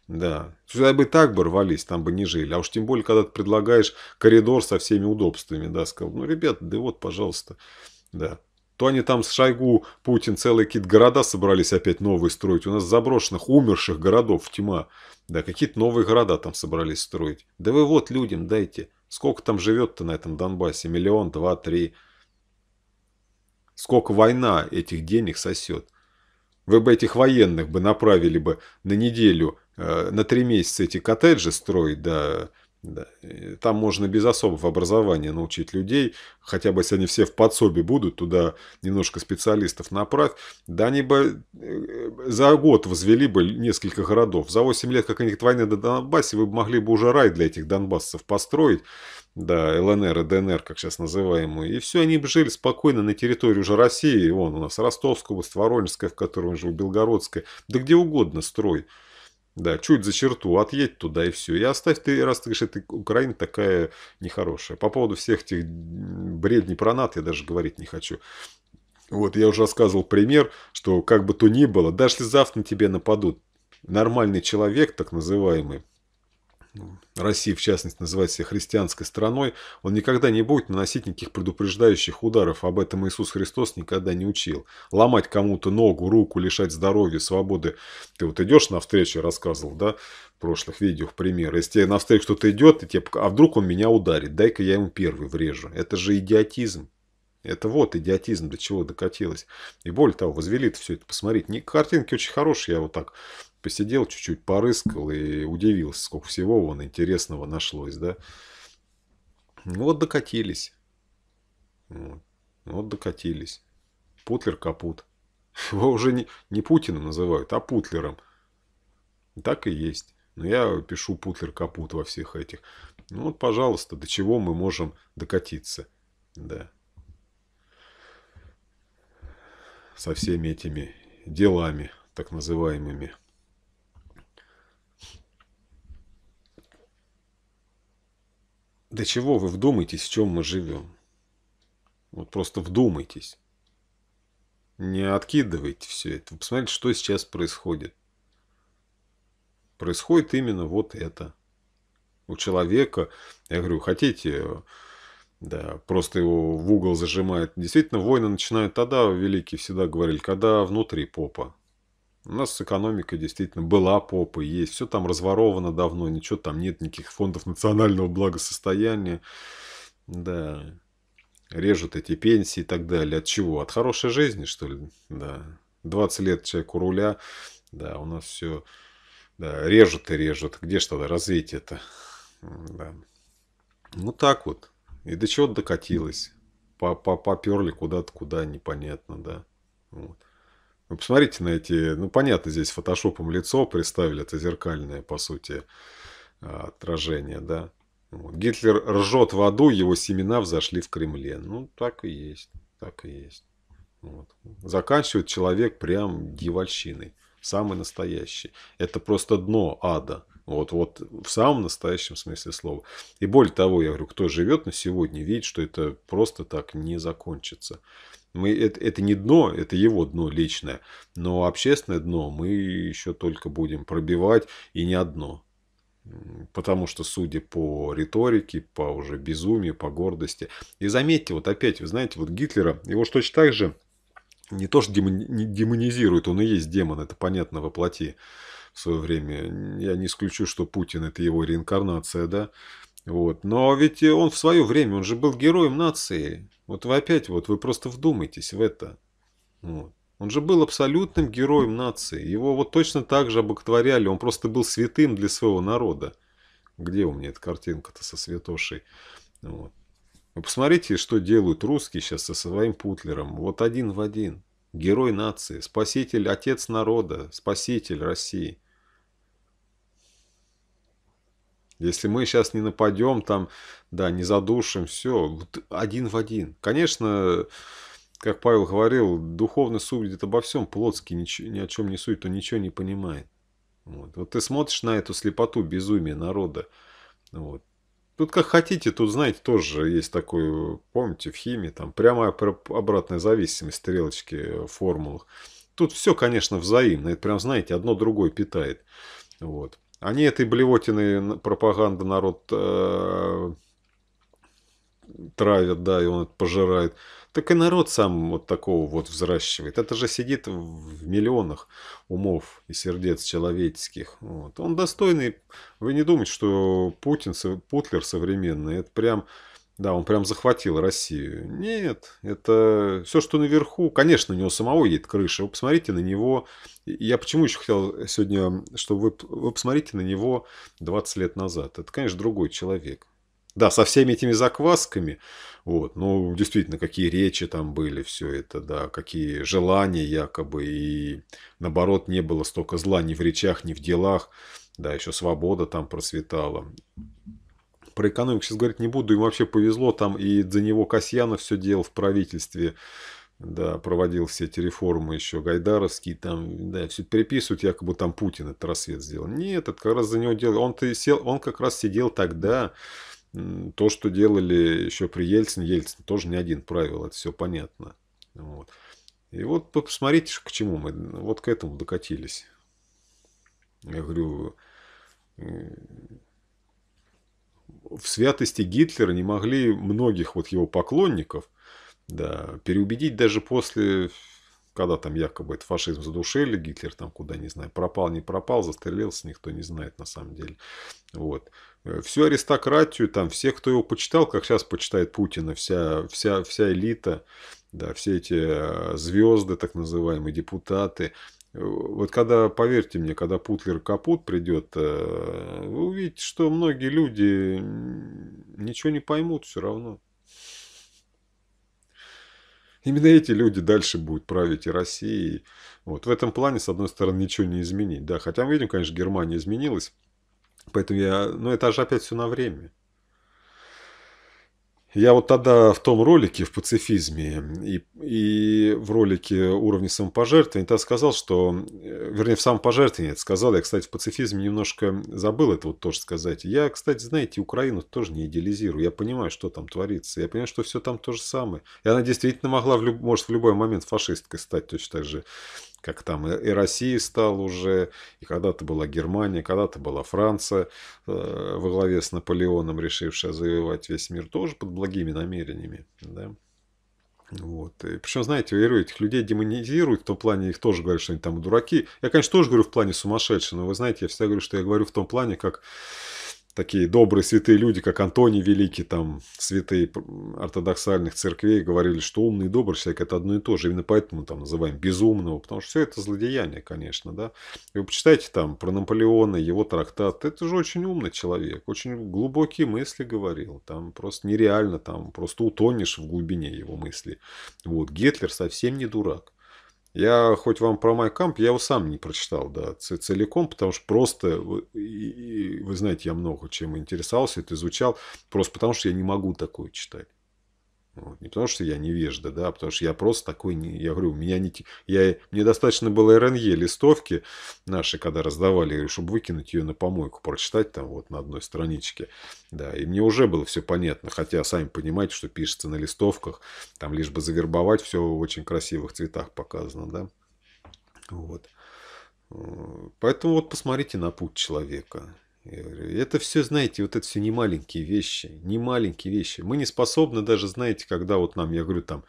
да. Сюда бы и так бы рвались, там бы не жили. А уж тем более, когда ты предлагаешь коридор со всеми удобствами, да, сказал, ну, ребят, да вот, пожалуйста, да то они там с Шойгу, Путин, целые какие-то города собрались опять новые строить. У нас заброшенных, умерших городов тьма. Да, какие-то новые города там собрались строить. Да вы вот людям дайте. Сколько там живет-то на этом Донбассе? Миллион, два, три. Сколько война этих денег сосет? Вы бы этих военных бы направили бы на неделю, э, на три месяца эти коттеджи строить, да, да. там можно без особого образования научить людей, хотя бы если они все в подсобе будут, туда немножко специалистов направь, да они бы э, за год возвели бы несколько городов. За 8 лет как они нибудь войны до Донбассе вы могли бы уже рай для этих донбассцев построить, да, ЛНР и ДНР, как сейчас называемые, и все, они бы жили спокойно на территории уже России, вон у нас Ростовская область, Воронежская, в которой он жил, Белгородская, да где угодно строй. Да, чуть за черту, отъедь туда и все. И оставь ты, раз ты говоришь, что Украина такая нехорошая. По поводу всех этих бредней про НАТО я даже говорить не хочу. Вот, я уже рассказывал пример, что как бы то ни было, даже если завтра на тебе нападут, нормальный человек, так называемый, России в частности называет себя христианской страной, он никогда не будет наносить никаких предупреждающих ударов. Об этом Иисус Христос никогда не учил. Ломать кому-то ногу, руку, лишать здоровья, свободы. Ты вот идешь на встречу, рассказывал, да, в прошлых видео, пример. Если на встречу кто-то идет, и тебе, а вдруг он меня ударит, дай-ка я ему первый врежу. Это же идиотизм. Это вот идиотизм, до чего докатилось. И более того, возвели -то все это. Посмотрите, картинки очень хорошие, я вот так посидел чуть-чуть, порыскал и удивился, сколько всего вон интересного нашлось, да. Ну, вот докатились. Вот, ну, вот докатились. Путлер капут. <laughs> Его уже не, не Путиным называют, а Путлером. Так и есть. Но ну, я пишу Путлер капут во всех этих. Ну вот, пожалуйста, до чего мы можем докатиться. Да. Со всеми этими делами, так называемыми. До чего вы вдумайтесь, в чем мы живем? Вот просто вдумайтесь. Не откидывайте все это. Вы посмотрите, что сейчас происходит. Происходит именно вот это. У человека, я говорю, хотите, да, просто его в угол зажимает. Действительно, войны начинают тогда, великие всегда говорили, когда внутри попа. У нас экономика действительно была попа, есть. Все там разворовано давно, ничего там нет, никаких фондов национального благосостояния. Да, режут эти пенсии и так далее. От чего? От хорошей жизни, что ли? Да. 20 лет человек у руля, да, у нас все да, режут и режут. Где что тогда развитие это? Да. Ну так вот. И до чего докатилось. Поперли куда-то, куда непонятно, да. Вот. Вы посмотрите на эти, ну понятно, здесь фотошопом лицо представили, это зеркальное, по сути, а, отражение, да. Вот. Гитлер ржет в аду, его семена взошли в Кремле. Ну, так и есть, так и есть. Вот. Заканчивает человек прям дьявольщиной, самый настоящий. Это просто дно ада. Вот, вот в самом настоящем смысле слова. И более того, я говорю, кто живет на сегодня, видит, что это просто так не закончится. Мы, это, это не дно, это его дно личное, но общественное дно мы еще только будем пробивать, и не одно. Потому что, судя по риторике, по уже безумию, по гордости. И заметьте, вот опять, вы знаете, вот Гитлера, его же точно так же не то, что демонизирует, он и есть демон, это понятно во плоти в свое время. Я не исключу, что Путин – это его реинкарнация, да. Вот. Но ведь он в свое время, он же был героем нации. Вот вы опять, вот вы просто вдумайтесь в это. Вот. Он же был абсолютным героем нации. Его вот точно так же обоготворяли. Он просто был святым для своего народа. Где у меня эта картинка-то со святошей? Вот. Вы посмотрите, что делают русские сейчас со своим Путлером. Вот один в один. Герой нации, спаситель, отец народа, спаситель России. Если мы сейчас не нападем, там, да, не задушим, все, вот один в один. Конечно, как Павел говорил, духовно судит обо всем, плотский ничего, ни о чем не судит, он ничего не понимает. Вот. вот ты смотришь на эту слепоту безумие народа. Вот. Тут как хотите, тут, знаете, тоже есть такой, помните, в химии, там прямая обратная зависимость, стрелочки в формулах. Тут все, конечно, взаимно. Это прям, знаете, одно другое питает. Вот. Они этой блевотиной пропаганда народ э, травят, да, и он это пожирает. Так и народ сам вот такого вот взращивает. Это же сидит в миллионах умов и сердец человеческих. Вот. Он достойный. Вы не думаете, что Путин, Путлер современный, это прям... Да, он прям захватил Россию. Нет, это все, что наверху. Конечно, у него самого едет крыша. Вы посмотрите на него, я почему еще хотел сегодня, чтобы вы, вы посмотрите на него 20 лет назад. Это, конечно, другой человек. Да, со всеми этими заквасками, вот, ну, действительно, какие речи там были, все это, да, какие желания якобы, и наоборот, не было столько зла ни в речах, ни в делах, да, еще свобода там процветала. Про экономику сейчас говорить не буду, им вообще повезло, там и за него Касьянов все делал в правительстве, да, проводил все эти реформы еще гайдаровские, там, да, все переписывают, якобы там Путин этот рассвет сделал. Нет, этот как раз за него делал. Он-то и сел, он как раз сидел тогда, то, что делали еще при Ельцине, Ельцин тоже не один правил, это все понятно. Вот. И вот посмотрите, к чему мы, вот к этому докатились. Я говорю, в святости Гитлера не могли многих вот его поклонников да, переубедить даже после, когда там якобы это фашизм задушили, Гитлер там куда, не знаю, пропал, не пропал, застрелился, никто не знает на самом деле. Вот. Э, всю аристократию, там, все, кто его почитал, как сейчас почитает Путина, вся, вся, вся элита, да, все эти э, звезды, так называемые, депутаты, э, вот когда, поверьте мне, когда Путлер Капут придет, вы увидите, что многие люди ничего не поймут все равно. Именно эти люди дальше будут править и Россией. Вот. В этом плане, с одной стороны, ничего не изменить. Да, хотя мы видим, конечно, Германия изменилась. Поэтому я... Но ну, это же опять все на время. Я вот тогда в том ролике, в пацифизме и, и в ролике уровня самопожертвования, тогда сказал, что, э, вернее, в самопожертвовании это сказал, я, кстати, в пацифизме немножко забыл это вот тоже сказать. Я, кстати, знаете, Украину тоже не идеализирую, я понимаю, что там творится, я понимаю, что все там то же самое. И она действительно могла, в люб... может, в любой момент фашисткой стать точно так же, как там и Россия стала уже, и когда-то была Германия, когда-то была Франция э, во главе с Наполеоном, решившая завоевать весь мир, тоже под благими намерениями. Да? Вот. И причем, знаете, верю, этих людей демонизируют, в том плане их тоже говорят, что они там дураки. Я, конечно, тоже говорю в плане сумасшедшие, но вы знаете, я всегда говорю, что я говорю в том плане, как такие добрые святые люди, как Антоний Великий, там, святые ортодоксальных церквей, говорили, что умный и добрый человек – это одно и то же. Именно поэтому мы там называем безумного, потому что все это злодеяние, конечно, да. И вы почитайте там про Наполеона, его трактат. Это же очень умный человек, очень глубокие мысли говорил. Там просто нереально, там просто утонешь в глубине его мысли. Вот, Гитлер совсем не дурак. Я хоть вам про Майкамп, я его сам не прочитал, да, целиком, потому что просто, и, и, вы знаете, я много чем интересовался, это изучал, просто потому что я не могу такое читать. Вот. Не потому что я невежда, да, а потому что я просто такой, не, я говорю, у меня не, я, мне достаточно было РНЕ листовки наши, когда раздавали, чтобы выкинуть ее на помойку, прочитать там вот на одной страничке, да, и мне уже было все понятно, хотя сами понимаете, что пишется на листовках, там лишь бы завербовать, все в очень красивых цветах показано, да, вот. Э, поэтому вот посмотрите на путь человека это все, знаете, вот это все не маленькие вещи, не маленькие вещи. Мы не способны даже, знаете, когда вот нам, я говорю, там,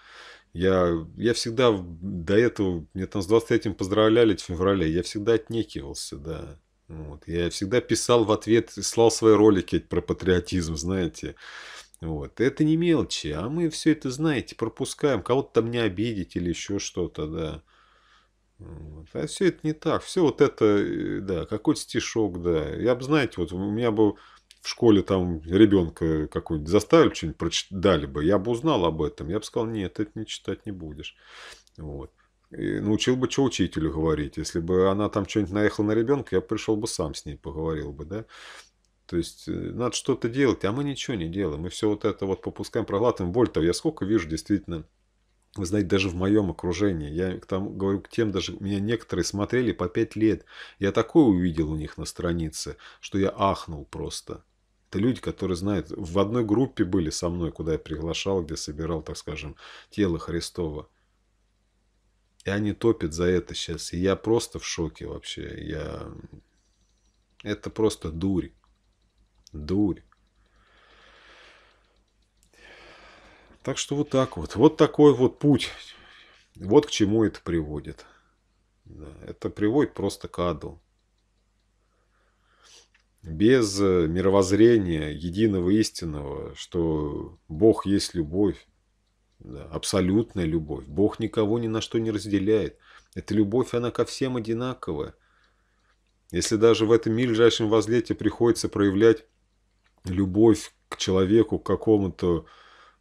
я, я всегда до этого, мне там с 23-м поздравляли в феврале, я всегда отнекивался, да. Вот. Я всегда писал в ответ, слал свои ролики про патриотизм, знаете. Вот. Это не мелочи, а мы все это, знаете, пропускаем. Кого-то там не обидеть или еще что-то, да. Вот. А все это не так. Все вот это, э, да, какой-то стишок, да. Я бы, знаете, вот у меня бы в школе там ребенка какой нибудь заставили, что-нибудь прочитали бы, я бы узнал об этом. Я бы сказал, нет, это не читать не будешь. Вот. И научил бы, что учителю говорить. Если бы она там что-нибудь наехала на ребенка, я пришел бы сам с ней поговорил бы, да. То есть э, надо что-то делать, а мы ничего не делаем. Мы все вот это вот попускаем, проглатываем. Более того, я сколько вижу действительно вы знаете, даже в моем окружении, я там говорю к тем, даже меня некоторые смотрели по пять лет, я такое увидел у них на странице, что я ахнул просто. Это люди, которые знают, в одной группе были со мной, куда я приглашал, где собирал, так скажем, тело Христова. И они топят за это сейчас. И я просто в шоке вообще. Я... Это просто дурь. Дурь. Так что вот так вот. Вот такой вот путь. Вот к чему это приводит. это приводит просто к аду. Без э, мировоззрения единого истинного, что Бог есть любовь, абсолютная любовь. Бог никого ни на что не разделяет. Эта любовь, она ко всем одинаковая. Если даже в этом мильжайшем возлете приходится проявлять любовь к человеку, к какому-то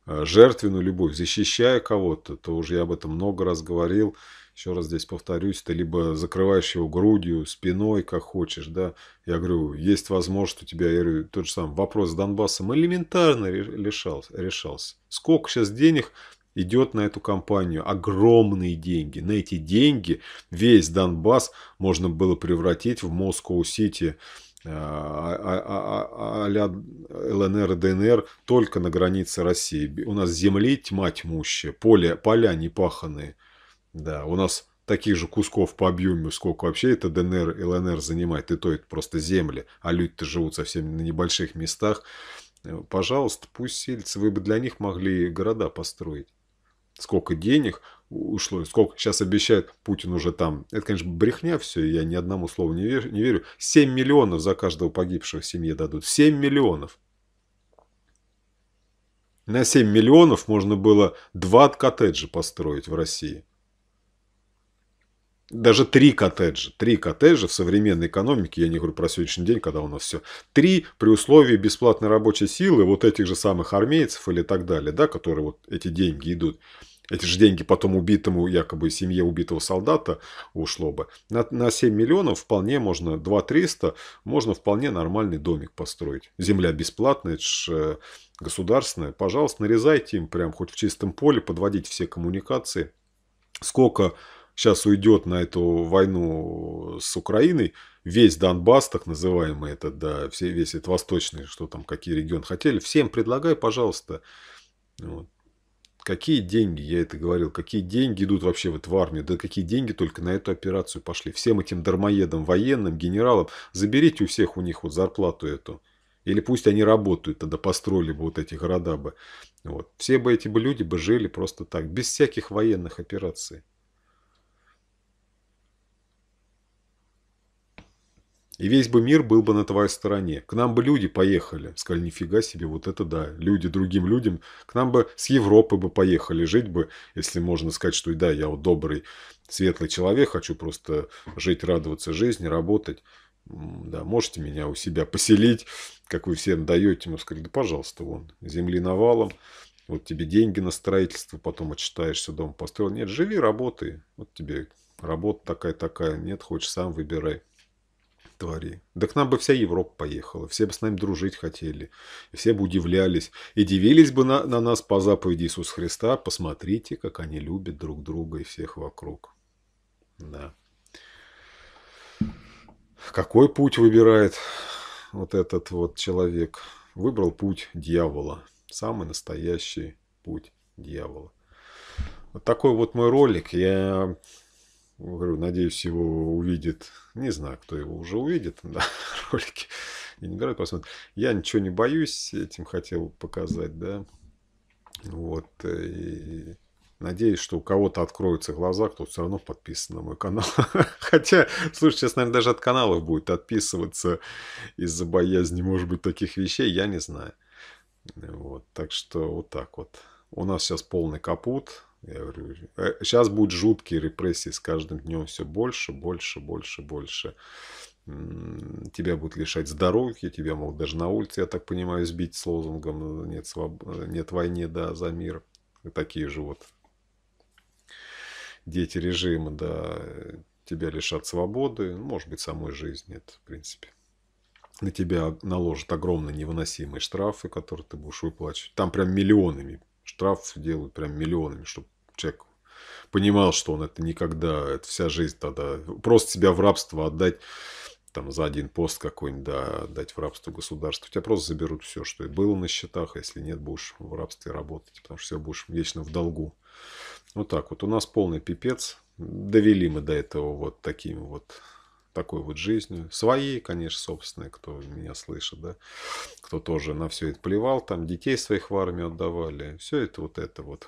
Э, жертвенную любовь, защищая кого-то, то уже я об этом много раз говорил, еще раз здесь повторюсь, ты либо закрываешь его грудью, спиной, как хочешь, да, я говорю, есть возможность у тебя, я говорю, тот же самый вопрос с Донбассом элементарно решался, решался. Сколько сейчас денег идет на эту компанию, огромные деньги. На эти деньги весь Донбасс можно было превратить в Москву-Сити, Э, а, а, а, а-ля ЛНР, ДНР только на границе России. У нас земли тьма тьмущая, поле, поля не паханые. Да, у нас таких же кусков по объему, сколько вообще это ДНР, ЛНР занимает, и то это просто земли, а люди-то живут совсем на небольших местах. Э, пожалуйста, пусть сельцы, вы бы для них могли города построить сколько денег ушло, сколько сейчас обещает Путин уже там. Это, конечно, брехня все, я ни одному слову не верю. Не верю. 7 миллионов за каждого погибшего в семье дадут. 7 миллионов. На 7 миллионов можно было 2 коттеджа построить в России. Даже три коттеджа. Три коттеджа в современной экономике, я не говорю про сегодняшний день, когда у нас все. Три при условии бесплатной рабочей силы вот этих же самых армейцев или так далее, да, которые вот эти деньги идут эти же деньги потом убитому, якобы семье убитого солдата ушло бы. На, на 7 миллионов вполне можно, 2 300, можно вполне нормальный домик построить. Земля бесплатная, это же э, государственная. Пожалуйста, нарезайте им прям хоть в чистом поле, подводите все коммуникации. Сколько сейчас уйдет на эту войну с Украиной, весь Донбасс, так называемый этот, да, все, весь этот восточный, что там, какие регионы хотели, всем предлагай, пожалуйста. Вот. Какие деньги, я это говорил, какие деньги идут вообще вот в армию, да какие деньги только на эту операцию пошли. Всем этим дармоедам, военным, генералам, заберите у всех у них вот зарплату эту. Или пусть они работают, тогда построили бы вот эти города бы. Вот. Все бы эти бы люди бы жили просто так, без всяких военных операций. И весь бы мир был бы на твоей стороне. К нам бы люди поехали. Сказали, нифига себе, вот это да. Люди другим людям. К нам бы с Европы бы поехали жить бы, если можно сказать, что да, я вот добрый, светлый человек, хочу просто жить, радоваться жизни, работать. Да, можете меня у себя поселить, как вы всем даете. Мы сказали, да пожалуйста, вон, земли навалом. Вот тебе деньги на строительство, потом отчитаешься, дом построил. Нет, живи, работай. Вот тебе работа такая-такая. Нет, хочешь сам выбирай твори. Да к нам бы вся Европа поехала, все бы с нами дружить хотели, и все бы удивлялись, и дивились бы на, на нас по заповеди Иисуса Христа. Посмотрите, как они любят друг друга и всех вокруг. Да. Какой путь выбирает вот этот вот человек? Выбрал путь дьявола, самый настоящий путь дьявола. Вот такой вот мой ролик. Я говорю, надеюсь, его увидит не знаю, кто его уже увидит <laughs> да, ролики. Ленинград посмотрит. Я ничего не боюсь, этим хотел показать, да. Вот. И надеюсь, что у кого-то откроются глаза, кто все равно подписан на мой канал. <laughs> Хотя, слушай, сейчас, наверное, даже от каналов будет отписываться из-за боязни, может быть, таких вещей, я не знаю. Вот. Так что вот так вот. У нас сейчас полный капут. Я говорю, сейчас э, будут жуткие репрессии с каждым днем все больше, больше, больше, больше. Тебя будут лишать здоровья, тебя могут даже на улице, я так понимаю, сбить с лозунгом э, «нет, своб... Э, нет войны, да, за мир». Такие же вот дети режима, да, тебя лишат свободы, ну, может быть, самой жизни, это в принципе. На тебя наложат огромные невыносимые штрафы, которые ты будешь выплачивать. Там прям миллионами штраф делают прям миллионами, чтобы человек понимал, что он это никогда, это вся жизнь тогда, просто себя в рабство отдать, там, за один пост какой-нибудь, да, отдать в рабство государству. тебя просто заберут все, что и было на счетах, а если нет, будешь в рабстве работать, потому что все будешь вечно в долгу. Вот так вот. У нас полный пипец. Довели мы до этого вот таким вот такой вот жизнью. Своей, конечно, собственной, кто меня слышит, да. Кто тоже на все это плевал, там детей своих в армию отдавали. Все это вот это вот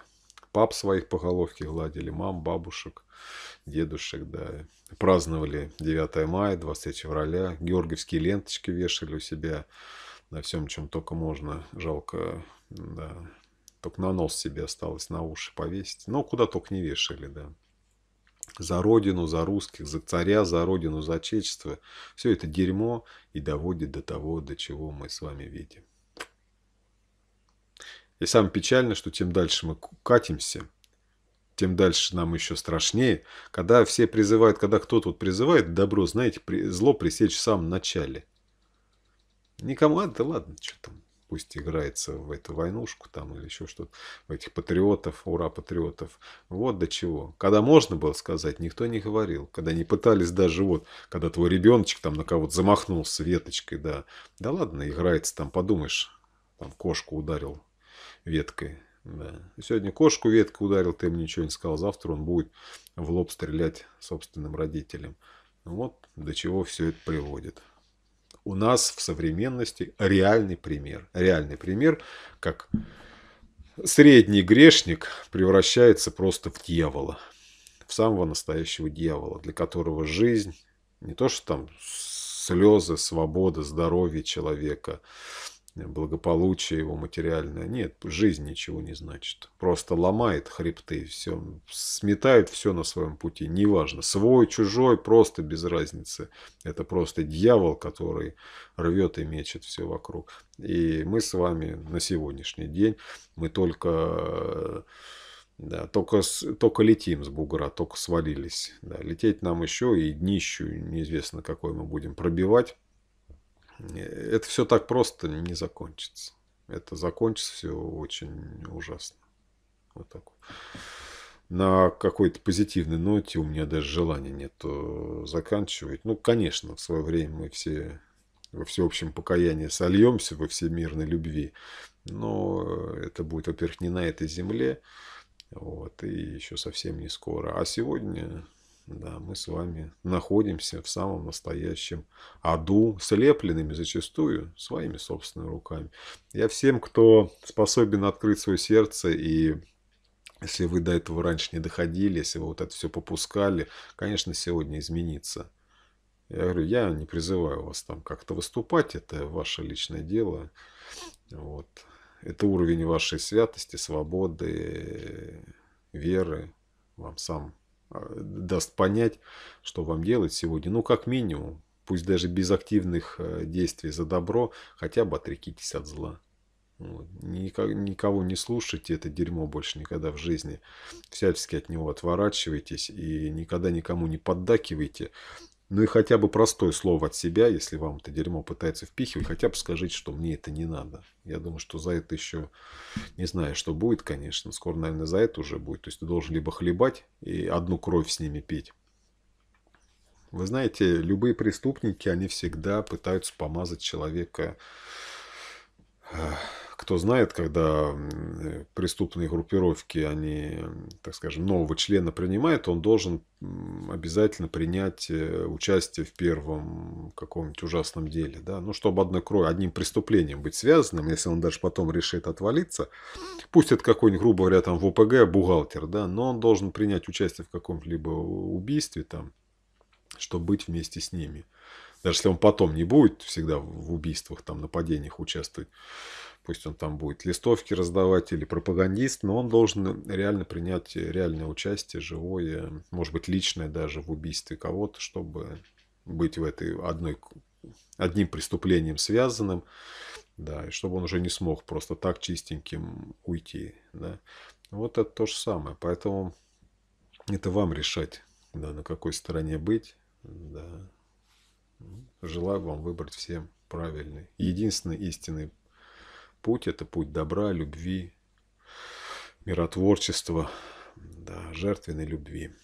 пап своих по головке гладили, мам, бабушек, дедушек, да. Праздновали 9 мая, 20 февраля, георгиевские ленточки вешали у себя на всем, чем только можно. Жалко, да. Только на нос себе осталось, на уши повесить. Но ну, куда только не вешали, да. За родину, за русских, за царя, за родину, за отечество. Все это дерьмо и доводит до того, до чего мы с вами видим. И самое печальное, что тем дальше мы катимся, тем дальше нам еще страшнее, когда все призывают, когда кто-то вот призывает добро, знаете, при, зло пресечь в самом начале. Никому, а, да ладно, что там, пусть играется в эту войнушку там или еще что-то, в этих патриотов, ура патриотов. Вот до чего. Когда можно было сказать, никто не говорил. Когда не пытались даже вот, когда твой ребеночек там на кого-то замахнулся веточкой, да, да ладно, играется там, подумаешь, там кошку ударил, веткой. Да. Сегодня кошку ветка ударил, ты им ничего не сказал. Завтра он будет в лоб стрелять собственным родителям. Ну вот до чего все это приводит. У нас в современности реальный пример. Реальный пример, как средний грешник превращается просто в дьявола. В самого настоящего дьявола, для которого жизнь не то, что там слезы, свобода, здоровье человека – благополучие его материальное. Нет, жизнь ничего не значит. Просто ломает хребты, все, сметает все на своем пути, неважно. Свой, чужой, просто без разницы. Это просто дьявол, который рвет и мечет все вокруг. И мы с вами на сегодняшний день, мы только... Да, только, только летим с бугра, только свалились. Да, лететь нам еще и днищу неизвестно какой мы будем пробивать это все так просто не закончится. Это закончится все очень ужасно. Вот так вот. На какой-то позитивной ноте у меня даже желания нет заканчивать. Ну, конечно, в свое время мы все во всеобщем покаянии сольемся во всемирной любви. Но это будет, во-первых, не на этой земле. Вот, и еще совсем не скоро. А сегодня да, мы с вами находимся в самом настоящем аду, слепленными зачастую своими собственными руками. Я всем, кто способен открыть свое сердце и если вы до этого раньше не доходили, если вы вот это все попускали, конечно, сегодня изменится. Я говорю, я не призываю вас там как-то выступать, это ваше личное дело. Вот. Это уровень вашей святости, свободы, веры. Вам сам а, даст понять, что вам делать сегодня. Ну, как минимум, пусть даже без активных э, действий за добро, хотя бы отрекитесь от зла. Вот. Никак, никого не слушайте, это дерьмо больше никогда в жизни. Всячески от него отворачивайтесь и никогда никому не поддакивайте. Ну и хотя бы простое слово от себя, если вам это дерьмо пытается впихивать, хотя бы скажите, что мне это не надо. Я думаю, что за это еще, не знаю, что будет, конечно. Скоро, наверное, за это уже будет. То есть ты должен либо хлебать и одну кровь с ними пить. Вы знаете, любые преступники, они всегда пытаются помазать человека э, кто знает, когда преступные группировки, они, так скажем, нового члена принимают, он должен обязательно принять э, участие в первом каком-нибудь ужасном деле. Да? Ну, чтобы одной кровью одним преступлением быть связанным, если он даже потом решит отвалиться, пусть это какой-нибудь, грубо говоря, там в ОПГ бухгалтер, да, но он должен принять участие в каком-либо убийстве, там, чтобы быть вместе с ними. Даже если он потом не будет всегда в убийствах, там, нападениях участвовать пусть он там будет листовки раздавать или пропагандист, но он должен реально принять реальное участие, живое, может быть, личное даже в убийстве кого-то, чтобы быть в этой одной, одним преступлением связанным, да, и чтобы он уже не смог просто так чистеньким уйти, да. Вот это то же самое, поэтому это вам решать, да, на какой стороне быть, да. Желаю вам выбрать всем правильный, единственный истинный путь – это путь добра, любви, миротворчества, да, жертвенной любви.